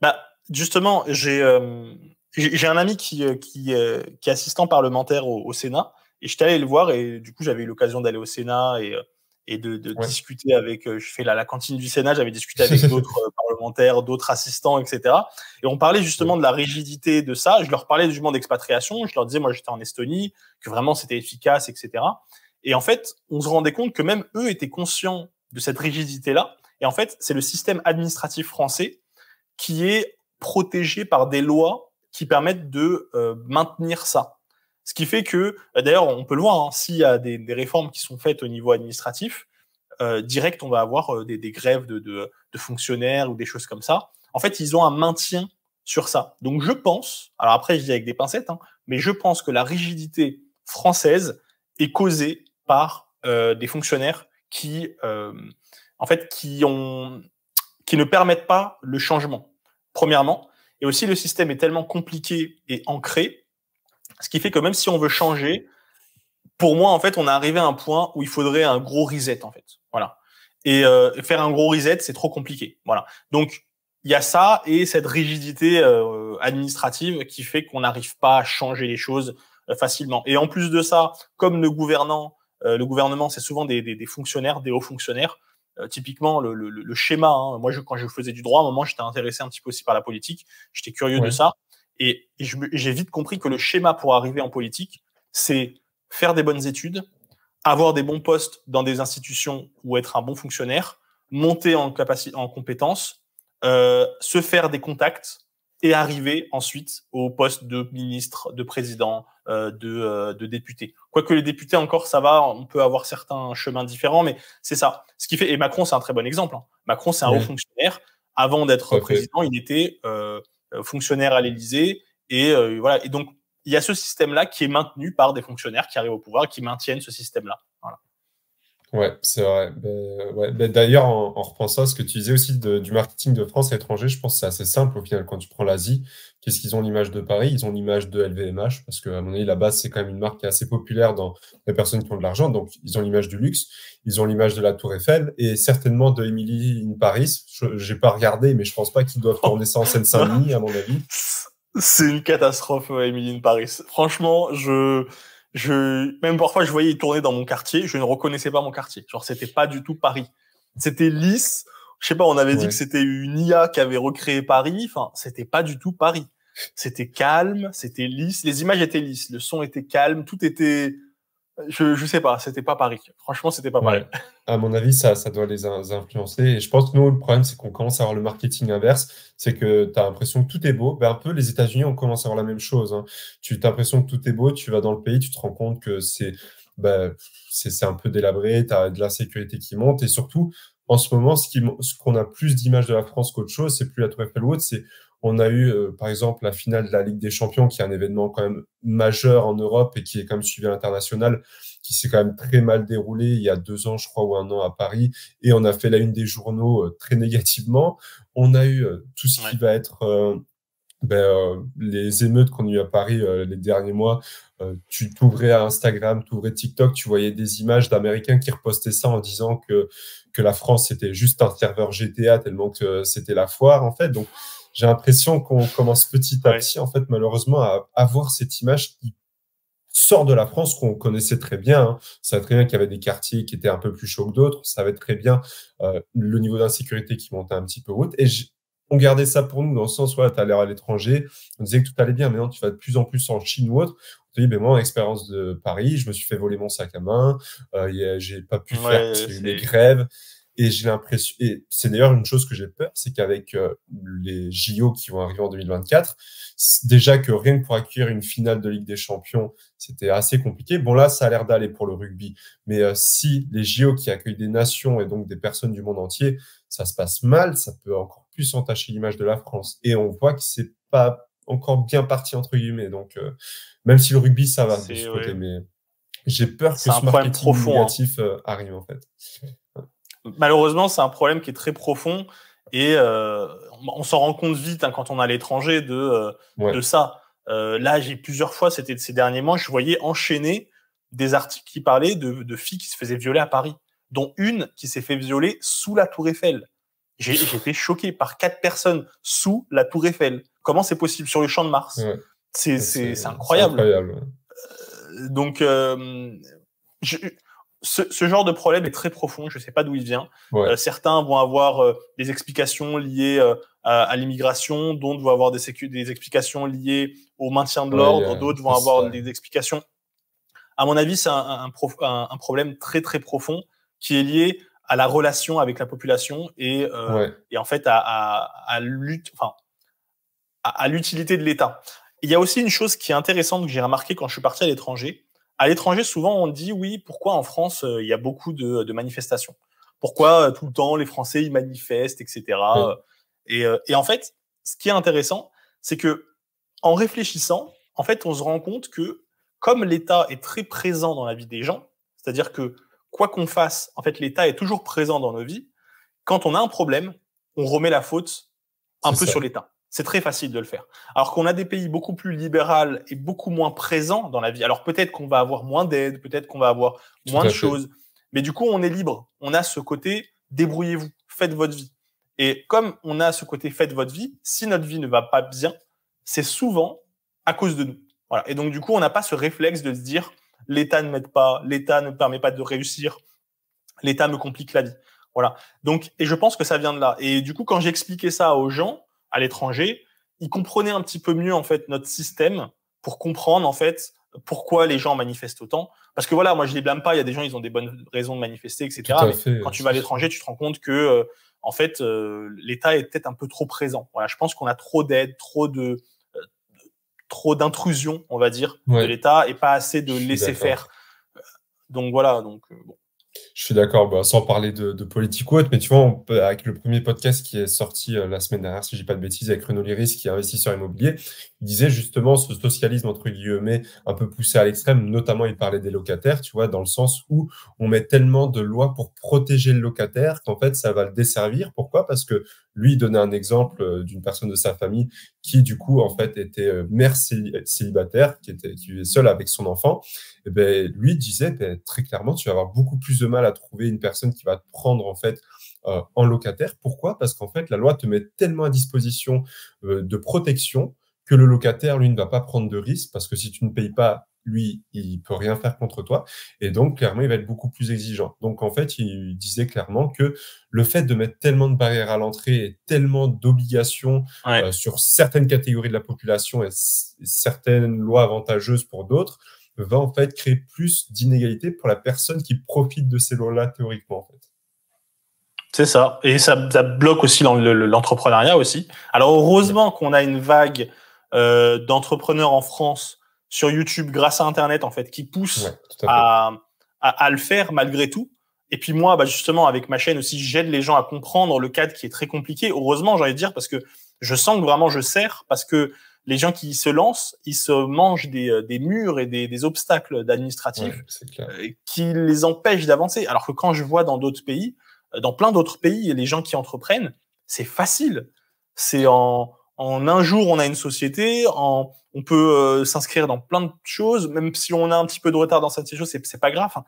Bah, justement, j'ai euh, un ami qui, euh, qui, euh, qui, est assistant parlementaire au, Sénat et je suis allé le voir et du coup, j'avais eu l'occasion d'aller au Sénat et, euh, et de, discuter avec. Je fais la, cantine du Sénat, j'avais discuté avec (laughs) d'autres parlementaires, d'autres assistants, etc. Et on parlait justement de la rigidité de ça. Je leur parlais du jugement d'expatriation. Je leur disais, moi, j'étais en Estonie, que vraiment c'était efficace, etc. Et en fait, on se rendait compte que même eux étaient conscients de cette rigidité-là. Et en fait, c'est le système administratif français qui est protégé par des lois qui permettent de euh, maintenir ça. Ce qui fait que, euh, d'ailleurs, on peut le voir, hein, s'il y a des, réformes qui sont faites au niveau administratif, euh, direct, on va avoir des, grèves de, fonctionnaires ou des choses comme ça. En fait, ils ont un maintien sur ça. Donc, je pense, alors après, je dis avec des pincettes, hein, mais je pense que la rigidité française est causée par des fonctionnaires qui, euh, en fait, qui, ont, qui ne permettent pas le changement, premièrement. Et aussi, le système est tellement compliqué et ancré, ce qui fait que même si on veut changer, pour moi, en fait, on est arrivé à un point où il faudrait un gros reset, en fait. Voilà. Et euh, faire un gros reset, c'est trop compliqué. Voilà. Donc, il y a ça et cette rigidité euh, administrative qui fait qu'on n'arrive pas à changer les choses facilement. Et en plus de ça, comme le gouvernant, euh, le gouvernement, c'est souvent des, fonctionnaires, des hauts fonctionnaires. Euh, typiquement, le, schéma, hein, moi, quand je faisais du droit, à un moment, j'étais intéressé un petit peu aussi par la politique, j'étais curieux de ça. Et j'ai vite compris que le schéma pour arriver en politique, c'est faire des bonnes études, avoir des bons postes dans des institutions ou être un bon fonctionnaire, monter en, en compétences, euh, se faire des contacts et arriver ensuite au poste de ministre, de président, euh, euh, de, députés. Quoique les députés, encore, ça va, on peut avoir certains chemins différents, mais c'est ça. Ce qui fait, et Macron, c'est un très bon exemple. Hein. Macron, c'est un haut fonctionnaire. Avant d'être président, il était euh, fonctionnaire à l'Élysée. Et voilà. Et donc, il y a ce système-là qui est maintenu par des fonctionnaires qui arrivent au pouvoir, qui maintiennent ce système-là. Ouais, c'est vrai. Ben, ben, d'ailleurs, en, en, repensant à ce que tu disais aussi de, du marketing de France à l'étranger, je pense que c'est assez simple au final. Quand tu prends l'Asie, qu'est-ce qu'ils ont l'image de Paris Ils ont l'image de LVMH, parce que, à mon avis, la base, c'est quand même une marque qui est assez populaire dans les personnes qui ont de l'argent. Donc, ils ont l'image du luxe, ils ont l'image de la Tour Eiffel et certainement de Emily in Paris. J'ai pas regardé, mais je pense pas qu'ils doivent tourner ça en Seine-Saint-Denis, à mon avis. (laughs) C'est une catastrophe, Emily in Paris. Franchement, je je, même parfois, je voyais, tourner dans mon quartier, je ne reconnaissais pas mon quartier. Genre, c'était pas du tout Paris. C'était lisse. Je sais pas, on avait dit que c'était une IA qui avait recréé Paris. Enfin, c'était pas du tout Paris. C'était calme, c'était lisse. Les images étaient lisses, le son était calme, tout était je, ne sais pas, c'était pas Paris. Franchement, c'était pas Paris. À mon avis, ça, doit les influencer. Et je pense que nous, le problème, c'est qu'on commence à avoir le marketing inverse. C'est que tu as l'impression que tout est beau. Ben, un peu, les États-Unis, ont commencé à avoir la même chose. Hein. Tu as l'impression que tout est beau. Tu vas dans le pays, tu te rends compte que c'est ben, un peu délabré. Tu as de sécurité qui monte. Et surtout, en ce moment, ce qu'on a plus d'images de la France qu'autre chose, c'est plus la Tour Eiffel ou c'est on a eu, euh, par exemple, la finale de la Ligue des Champions, qui est un événement quand même majeur en Europe et qui est quand même suivi à l'international, qui s'est quand même très mal déroulé il y a deux ans, je crois, ou un an à Paris. Et on a fait la une des journaux euh, très (laughs) négativement. On a eu euh, tout ce qui va être ben, les émeutes qu'on a eues à Paris les derniers mois. tu t'ouvrais à Instagram, tu ouvrais TikTok, tu voyais des images d'Américains qui repostaient ça en disant que, que la France, c'était juste un serveur GTA tellement que c'était la foire, en fait. Donc, j'ai l'impression qu'on commence petit à petit, en fait, malheureusement, à avoir cette image qui sort de la France qu'on connaissait très bien. Ça hein. On savait très bien qu'il y avait des quartiers qui étaient un peu plus chauds que d'autres. On savait très bien euh, le niveau d'insécurité qui montait un petit peu haut. Et on gardait ça pour nous dans le sens, où tu as l'air à l'étranger, on disait que tout allait bien, mais tu vas de plus en plus en Chine ou autre. On te dit, ben moi, en expérience de Paris, je me suis fait voler mon sac à main, Je euh, j'ai pas pu faire les grèves. Et j'ai l'impression, et c'est d'ailleurs une chose que j'ai peur, c'est qu'avec euh, les JO qui vont arriver en 2024, déjà que rien que pour accueillir une finale de Ligue des Champions, c'était assez compliqué. Bon là, ça a l'air d'aller pour le rugby, mais euh, si les JO qui accueillent des nations et donc des personnes du monde entier, ça se passe mal, ça peut encore plus entacher l'image de la France. Et on voit que c'est pas encore bien parti entre guillemets. Donc euh, même si le rugby ça va de ce côté, mais j'ai peur que ce marketing hein. négatif arrive en fait. Malheureusement, c'est un problème qui est très profond et euh, on s'en rend compte vite hein, quand on est à l'étranger de, euh, ça. Euh, là, j'ai plusieurs fois, c'était ces derniers mois, je voyais enchaîner des articles qui parlaient de, filles qui se faisaient violer à Paris, dont une qui s'est fait violer sous la Tour Eiffel. J'ai été choqué par quatre personnes sous la Tour Eiffel. Comment c'est possible sur le champ de Mars C'est incroyable. incroyable. donc, je, ce, ce, genre de problème est très profond, je ne sais pas d'où il vient. Euh, certains vont avoir euh, des explications liées euh, à, l'immigration, d'autres vont avoir des, des, explications liées au maintien de l'ordre, d'autres vont avoir des explications. À mon avis, c'est un, un, un, problème très très profond qui est lié à la relation avec la population et, et en fait à, à, à l'utilité enfin, à, de l'État. Il y a aussi une chose qui est intéressante que j'ai remarqué quand je suis parti à l'étranger, à l'étranger, souvent, on dit oui, pourquoi en France, euh, il y a beaucoup de, manifestations Pourquoi euh, tout le temps, les Français, ils manifestent, etc. Mm. Euh, et, en fait, ce qui est intéressant, c'est que en réfléchissant, en fait, on se rend compte que comme l'État est très présent dans la vie des gens, c'est-à-dire que quoi qu'on fasse, en fait, l'État est toujours présent dans nos vies. Quand on a un problème, on remet la faute un peu sur l'État. C'est très facile de le faire. Alors qu'on a des pays beaucoup plus libéraux et beaucoup moins présents dans la vie. Alors peut-être qu'on va avoir moins d'aide, peut-être qu'on va avoir moins de choses, mais du coup on est libre. On a ce côté débrouillez-vous, faites votre vie. Et comme on a ce côté faites votre vie, si notre vie ne va pas bien, c'est souvent à cause de nous. Voilà. Et donc du coup on n'a pas ce réflexe de se dire l'État ne m'aide pas, l'État ne me permet pas de réussir, l'État me complique la vie. Voilà. Donc et je pense que ça vient de là. Et du coup quand j'expliquais ça aux gens à l'étranger, ils comprenaient un petit peu mieux en fait notre système pour comprendre en fait pourquoi les gens manifestent autant. Parce que voilà, moi je les blâme pas. Il y a des gens, ils ont des bonnes raisons de manifester, etc. quand tu vas à l'étranger, tu te rends compte que euh, en fait euh, l'État est peut-être un peu trop présent. Voilà, je pense qu'on a trop d'aide, trop de euh, trop d'intrusion, on va dire, de l'État et pas assez de laisser faire. Donc voilà, donc bon. Je suis d'accord, bah, sans parler de, politique ou autre, mais tu vois, avec le premier podcast qui est sorti euh, la semaine dernière, si je pas de bêtises, avec Renaud Liris, qui est investisseur immobilier, il disait justement ce socialisme, entre guillemets, un peu poussé à l'extrême, notamment il parlait des locataires, tu vois, dans le sens où on met tellement de lois pour protéger le locataire qu'en fait, ça va le desservir. Pourquoi Parce que lui donnait un exemple euh, d'une personne de sa famille qui, du coup, en fait, était euh, mère célibataire, qui était vivait seule avec son enfant. Et eh ben, lui disait ben, très clairement, tu vas avoir beaucoup plus de mal à trouver une personne qui va te prendre, en fait, euh, en locataire. Pourquoi Parce qu'en fait, la loi te met tellement à disposition de protection que le locataire, lui, ne va pas prendre de risque parce que si tu ne payes pas lui, il peut rien faire contre toi. Et donc, clairement, il va être beaucoup plus exigeant. Donc, en fait, il disait clairement que le fait de mettre tellement de barrières à l'entrée et tellement d'obligations euh, sur certaines catégories de la population et certaines lois avantageuses pour d'autres va en fait créer plus d'inégalités pour la personne qui profite de ces lois-là théoriquement, C'est ça. Et ça, bloque aussi l'entrepreneuriat aussi. Alors heureusement qu'on a une vague euh, d'entrepreneurs en France sur YouTube grâce à Internet, en fait, qui pousse à, le faire malgré tout. Et puis moi, bah justement, avec ma chaîne aussi, j'aide les gens à comprendre le cadre qui est très compliqué. Heureusement, j'ai envie de dire, parce que je sens que vraiment je sers, parce que les gens qui se lancent, ils se mangent des, euh, murs et des, obstacles administratifs euh, qui les empêchent d'avancer. Alors que quand je vois dans d'autres pays, euh, dans plein d'autres pays, les gens qui entreprennent, c'est facile. C'est en, en un jour, on a une société, en, on peut euh, s'inscrire dans plein de choses, même si on a un petit peu de retard dans certaines choses, c'est pas grave. Hein.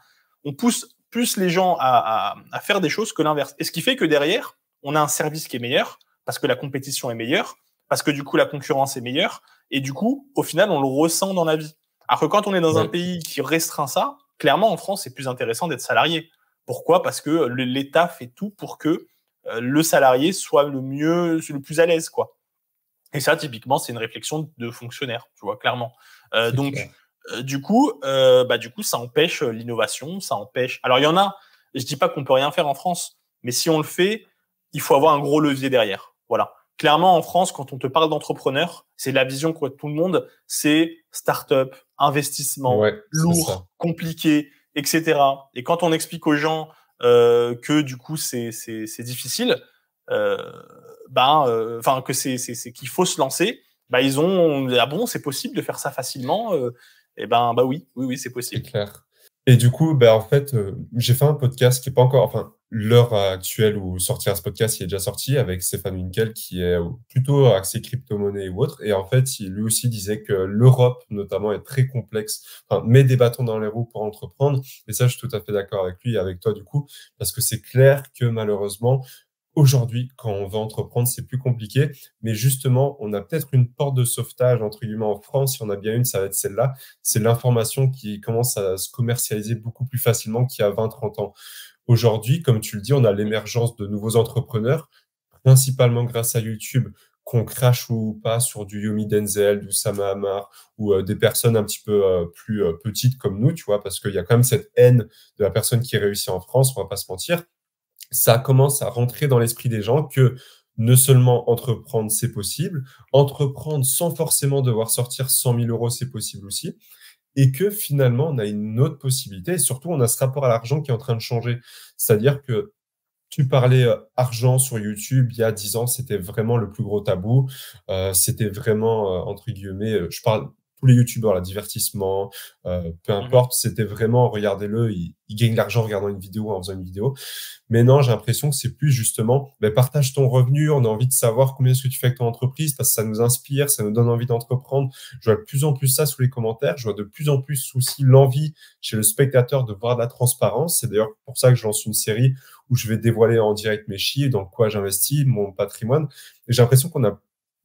On pousse plus les gens à, à, à faire des choses que l'inverse. Et ce qui fait que derrière, on a un service qui est meilleur, parce que la compétition est meilleure, parce que du coup, la concurrence est meilleure, et du coup, au final, on le ressent dans la vie. Alors que quand on est dans un pays qui restreint ça, clairement, en France, c'est plus intéressant d'être salarié. Pourquoi Parce que l'État fait tout pour que euh, le salarié soit le mieux, le plus à l'aise, quoi. Et ça, typiquement, c'est une réflexion de fonctionnaire, tu vois, clairement. Euh, donc, euh, du coup, euh, bah, du coup, ça empêche euh, l'innovation, ça empêche. Alors, il y en a. Je dis pas qu'on peut rien faire en France, mais si on le fait, il faut avoir un gros levier derrière. Voilà. Clairement, en France, quand on te parle d'entrepreneur, c'est la vision quoi tout le monde, c'est start-up, investissement, lourd, compliqué, etc. Et quand on explique aux gens euh, que du coup c'est difficile, euh, ben, euh, enfin que c'est qu'il faut se lancer. Ben, ils ont ah bon, c'est possible de faire ça facilement. et euh, eh ben bah oui, oui oui, c'est possible. clair. Et du coup, ben, en fait, j'ai fait un podcast qui n'est pas encore, enfin, l'heure actuelle où sortir ce podcast, il est déjà sorti avec Stéphane Winkel, qui est plutôt axé crypto-monnaie ou autre. Et en fait, il, lui aussi disait que l'Europe, notamment, est très complexe, enfin, met des bâtons dans les roues pour entreprendre. Et ça, je suis tout à fait d'accord avec lui et avec toi, du coup, parce que c'est clair que malheureusement, Aujourd'hui, quand on va entreprendre, c'est plus compliqué, mais justement, on a peut-être une porte de sauvetage, entre guillemets, en France, si on a bien une, ça va être celle-là. C'est l'information qui commence à se commercialiser beaucoup plus facilement qu'il y a 20-30 ans. Aujourd'hui, comme tu le dis, on a l'émergence de nouveaux entrepreneurs, principalement grâce à YouTube, qu'on crache ou pas sur du Yomi Denzel, du Sama ou euh, des personnes un petit peu euh, plus euh, petites comme nous, tu vois, parce qu'il y a quand même cette haine de la personne qui réussit en France, on va pas se mentir ça commence à rentrer dans l'esprit des gens que ne seulement entreprendre, c'est possible, entreprendre sans forcément devoir sortir 100 000 euros, c'est possible aussi, et que finalement, on a une autre possibilité, et surtout, on a ce rapport à l'argent qui est en train de changer. C'est-à-dire que tu parlais euh, argent sur YouTube il y a 10 ans, c'était vraiment le plus gros tabou. Euh, c'était vraiment, euh, entre guillemets, je parle tous les youtubeurs, la divertissement, euh, peu mhm. importe, c'était vraiment, regardez-le, il, gagne de l'argent en regardant une vidéo, en faisant une vidéo. Mais non, j'ai l'impression que c'est plus justement, mais ben, partage ton revenu, on a envie de savoir combien est-ce que tu fais avec ton entreprise, parce que ça nous inspire, ça nous donne envie d'entreprendre. Je vois de plus en plus ça sous les commentaires, je vois de plus en plus aussi l'envie chez le spectateur de voir de la transparence. C'est d'ailleurs pour ça que je lance une série où je vais dévoiler en direct mes chiffres, dans quoi j'investis, mon patrimoine. Et j'ai l'impression qu'on a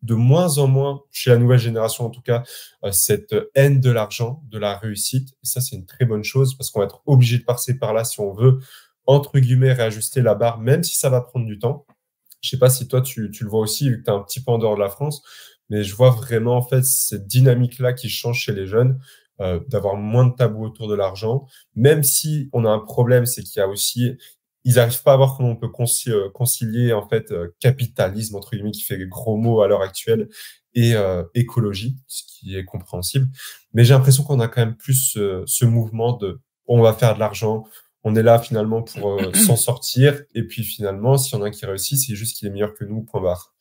de moins en moins, chez la nouvelle génération en tout cas, euh, cette haine de l'argent, de la réussite. Et ça, c'est une très bonne chose parce qu'on va être obligé de passer par là si on veut, entre guillemets, réajuster la barre, même si ça va prendre du temps. Je sais pas si toi, tu, le vois aussi, vu que tu es un petit peu en dehors de la France, mais je vois vraiment en fait cette dynamique-là qui change chez les jeunes. Euh, d'avoir moins de tabous autour de l'argent, même si on a un problème, c'est qu'il y a aussi, ils n'arrivent pas à voir comment on peut euh, concilier en fait euh, capitalisme entre guillemets qui fait gros mots à l'heure actuelle et euh, écologie, ce qui est compréhensible. Mais j'ai l'impression qu'on a quand même plus ce, mouvement de on va faire de l'argent, on est là finalement pour (clears throat) s'en sortir, et puis finalement, s'il y en a un qui réussit, c'est juste qu'il est meilleur que nous, point barre.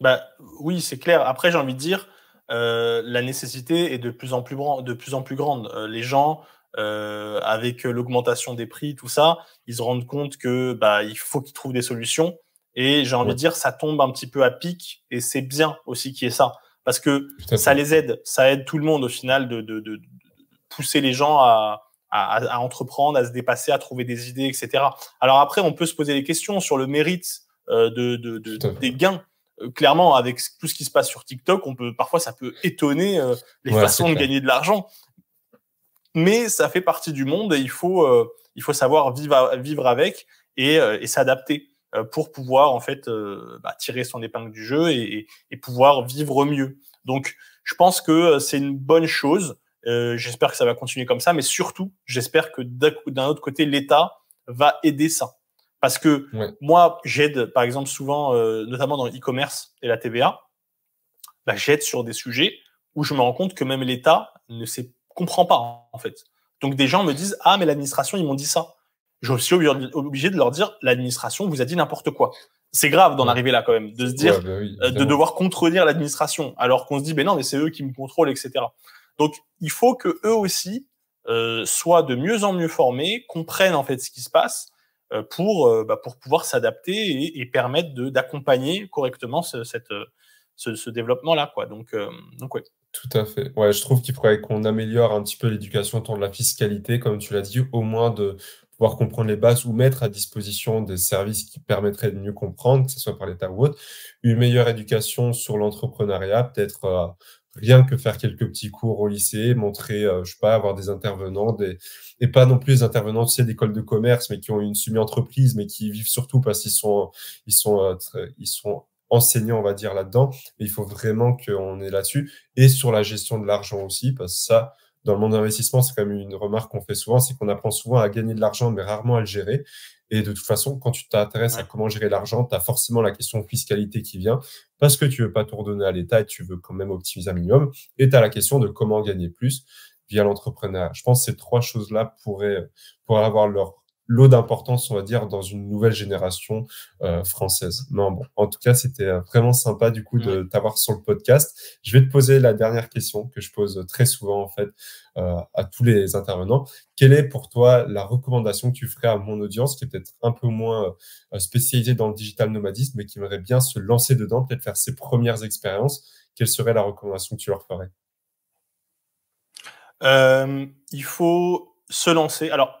Bah, oui, c'est clair. Après, j'ai envie de dire, la nécessité est de plus en plus, de plus, en plus grande. les gens euh, avec euh, l'augmentation des prix, tout ça, ils se rendent compte que bah, il faut qu'ils trouvent des solutions. Et j'ai envie de dire, ça tombe un petit peu à pic, et c'est bien aussi qu'il y ait ça, parce que ça les aide, ça aide tout le monde au final de, de, de, pousser les gens à, à, à, entreprendre, à se dépasser, à trouver des idées, etc. Alors après, on peut se poser des questions sur le mérite euh, de, des gains. Euh, clairement, avec tout ce qui se passe sur TikTok, on peut parfois ça peut étonner les façons de gagner de l'argent mais ça fait partie du monde et il faut, euh, il faut savoir vivre, vivre avec et, euh, s'adapter euh, pour pouvoir en fait bah, tirer son épingle du jeu et, pouvoir vivre mieux. Donc, je pense que c'est une bonne chose. j'espère que ça va continuer comme ça, mais surtout, j'espère que d'un autre côté, l'État va aider ça. Parce que moi, j'aide, par exemple, souvent, notamment dans l'e-commerce et la TVA, bah, j'aide sur des sujets où je me rends compte que même l'État ne sait comprends pas, en fait. Donc des gens me disent Ah, mais l'administration, ils m'ont dit ça. Je suis obligé de leur dire L'administration vous a dit n'importe quoi. C'est grave d'en arriver là quand même, de se dire, bah euh, de devoir contredire l'administration, alors qu'on se dit, mais non, mais c'est eux qui me contrôlent, etc. Donc, il faut que eux aussi euh, soient de mieux en mieux formés, comprennent en fait ce qui se passe euh, pour bah, pour pouvoir s'adapter et, permettre d'accompagner correctement ce, cette, ce, ce, développement là, quoi. Donc, donc ouais. Tout à fait. Ouais, je trouve qu'il faudrait qu'on améliore un petit peu l'éducation autour de la fiscalité, comme tu l'as dit, au moins de pouvoir comprendre les bases ou mettre à disposition des services qui permettraient de mieux comprendre, que ce soit par l'État ou autre. Une meilleure éducation sur l'entrepreneuriat, peut-être euh, rien que faire quelques petits cours au lycée, montrer, euh, je sais pas, avoir des intervenants, des, et pas non plus des intervenants, tu sais, de commerce, mais qui ont une semi-entreprise, mais qui vivent surtout parce qu'ils sont, ils sont, euh, ils sont enseignant, on va dire, là-dedans. Mais il faut vraiment qu'on est là-dessus. Et sur la gestion de l'argent aussi, parce que ça, dans le monde d'investissement, c'est quand même une remarque qu'on fait souvent, c'est qu'on apprend souvent à gagner de l'argent, mais rarement à le gérer. Et de toute façon, quand tu t'intéresses à comment gérer l'argent, tu as forcément la question fiscalité qui vient, parce que tu veux pas tout redonner à l'État et tu veux quand même optimiser un minimum. Et tu as la question de comment gagner plus via l'entrepreneuriat. Je pense que ces trois choses-là pourraient, pourraient avoir leur l'eau d'importance, on va dire, dans une nouvelle génération euh, française. Non, bon, en tout cas, c'était euh, vraiment sympa du coup de t'avoir sur le podcast. Je vais te poser la dernière question que je pose très souvent en fait euh, à tous les intervenants. Quelle est pour toi la recommandation que tu ferais à mon audience qui est peut-être un peu moins spécialisée dans le digital nomadisme, mais qui aimerait bien se lancer dedans, peut-être faire ses premières expériences Quelle serait la recommandation que tu leur ferais Il faut se lancer. Alors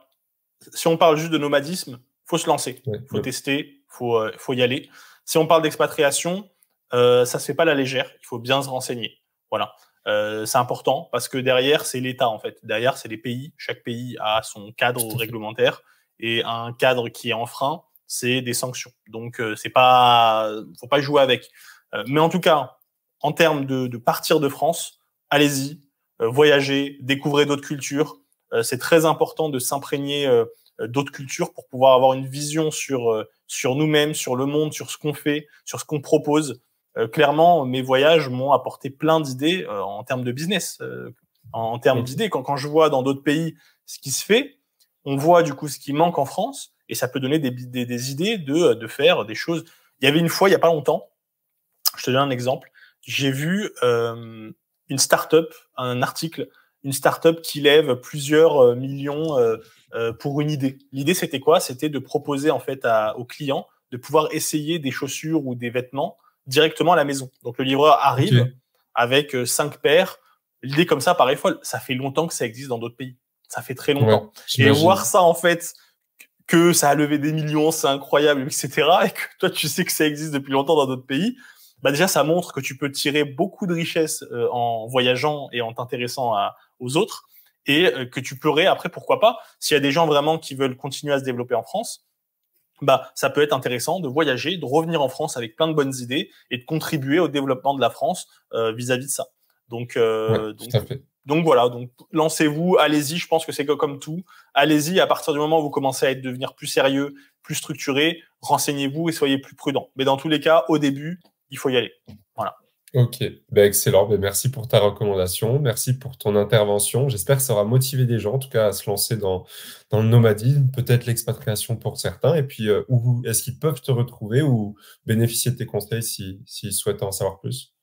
si on parle juste de nomadisme, faut se lancer, faut tester, faut euh, faut y aller. Si on parle d'expatriation, euh, ça se fait pas la légère, il faut bien se renseigner. Voilà, euh, c'est important parce que derrière c'est l'État en fait, derrière c'est les pays. Chaque pays a son cadre réglementaire et un cadre qui est en frein, c'est des sanctions. Donc c'est pas, faut pas jouer avec. mais en tout cas, en termes de, de partir de France, allez-y, voyagez, découvrez d'autres cultures euh, c'est très important de s'imprégner euh, euh, d'autres cultures pour pouvoir avoir une vision sur, sur nous-mêmes, sur le monde, sur ce qu'on fait, sur ce qu'on propose. clairement, mes voyages m'ont apporté plein d'idées en termes de business, en, termes mmh. d'idées. Quand, quand je vois dans d'autres pays ce qui se fait, on voit du coup ce qui manque en France et ça peut donner des, des, des idées de, de, faire des choses. Il y avait une fois, il n'y a pas longtemps, je te donne un exemple, j'ai vu une start-up, un article une startup qui lève plusieurs euh, millions euh, euh, pour une idée. L'idée, c'était quoi C'était de proposer en fait à, aux clients de pouvoir essayer des chaussures ou des vêtements directement à la maison. Donc le livreur arrive avec cinq paires. L'idée comme ça paraît folle. Ça fait longtemps que ça existe dans d'autres pays. Ça fait très longtemps. et voir ça en fait que ça a levé des millions, c'est incroyable, etc. Et que toi tu sais que ça existe depuis longtemps dans d'autres pays. Bah déjà ça montre que tu peux tirer beaucoup de richesses en voyageant et en t'intéressant à, aux autres et euh, que tu pourrais après, pourquoi pas, s'il y a des gens vraiment qui veulent continuer à se développer en France, bah, ça peut être intéressant de voyager, de revenir en France avec plein de bonnes idées et de contribuer au développement de la France euh, vis-à-vis de ça. Donc, euh, donc, voilà, donc lancez-vous, allez-y. Je pense que c'est comme tout. Allez-y à partir du moment où vous commencez à être, devenir plus sérieux, plus structuré. Renseignez-vous et soyez plus prudent. Mais dans tous les cas, au début, il faut y aller. Voilà. Ok, ben, excellent. Ben, merci pour ta recommandation, merci pour ton intervention. J'espère que ça aura motivé des gens, en tout cas, à se lancer dans, dans le nomadisme, peut-être l'expatriation pour certains. Et puis, euh, où est-ce qu'ils peuvent te retrouver ou bénéficier de tes conseils s'ils si, souhaitent en savoir plus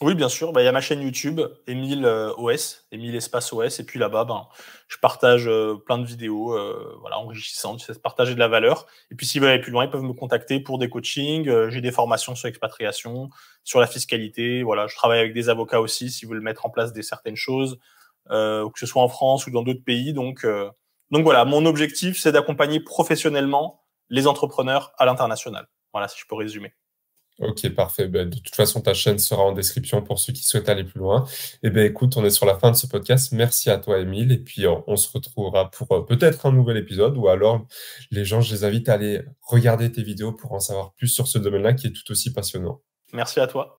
oui, bien sûr. Bah, il y a ma chaîne YouTube, Emile euh, OS, Emile Espace OS. Et puis là-bas, ben, je partage euh, plein de vidéos euh, voilà, enrichissantes, je sais partager de la valeur. Et puis s'ils veulent aller plus loin, ils peuvent me contacter pour des coachings. J'ai des formations sur l'expatriation, sur la fiscalité. Voilà, je travaille avec des avocats aussi si vous veulent mettre en place des certaines choses, que ce soit en France ou dans d'autres pays. Donc, donc voilà, mon objectif, c'est d'accompagner professionnellement les entrepreneurs à l'international. Voilà, si je peux résumer. Ok, parfait. Ben, de toute façon, ta chaîne sera en description pour ceux qui souhaitent aller plus loin. Et eh ben, écoute, on est sur la fin de ce podcast. Merci à toi, Emile Et puis, on, se retrouvera pour euh, peut-être un nouvel épisode ou alors les gens, je les invite à aller regarder tes vidéos pour en savoir plus sur ce domaine-là qui est tout aussi passionnant. Merci à toi.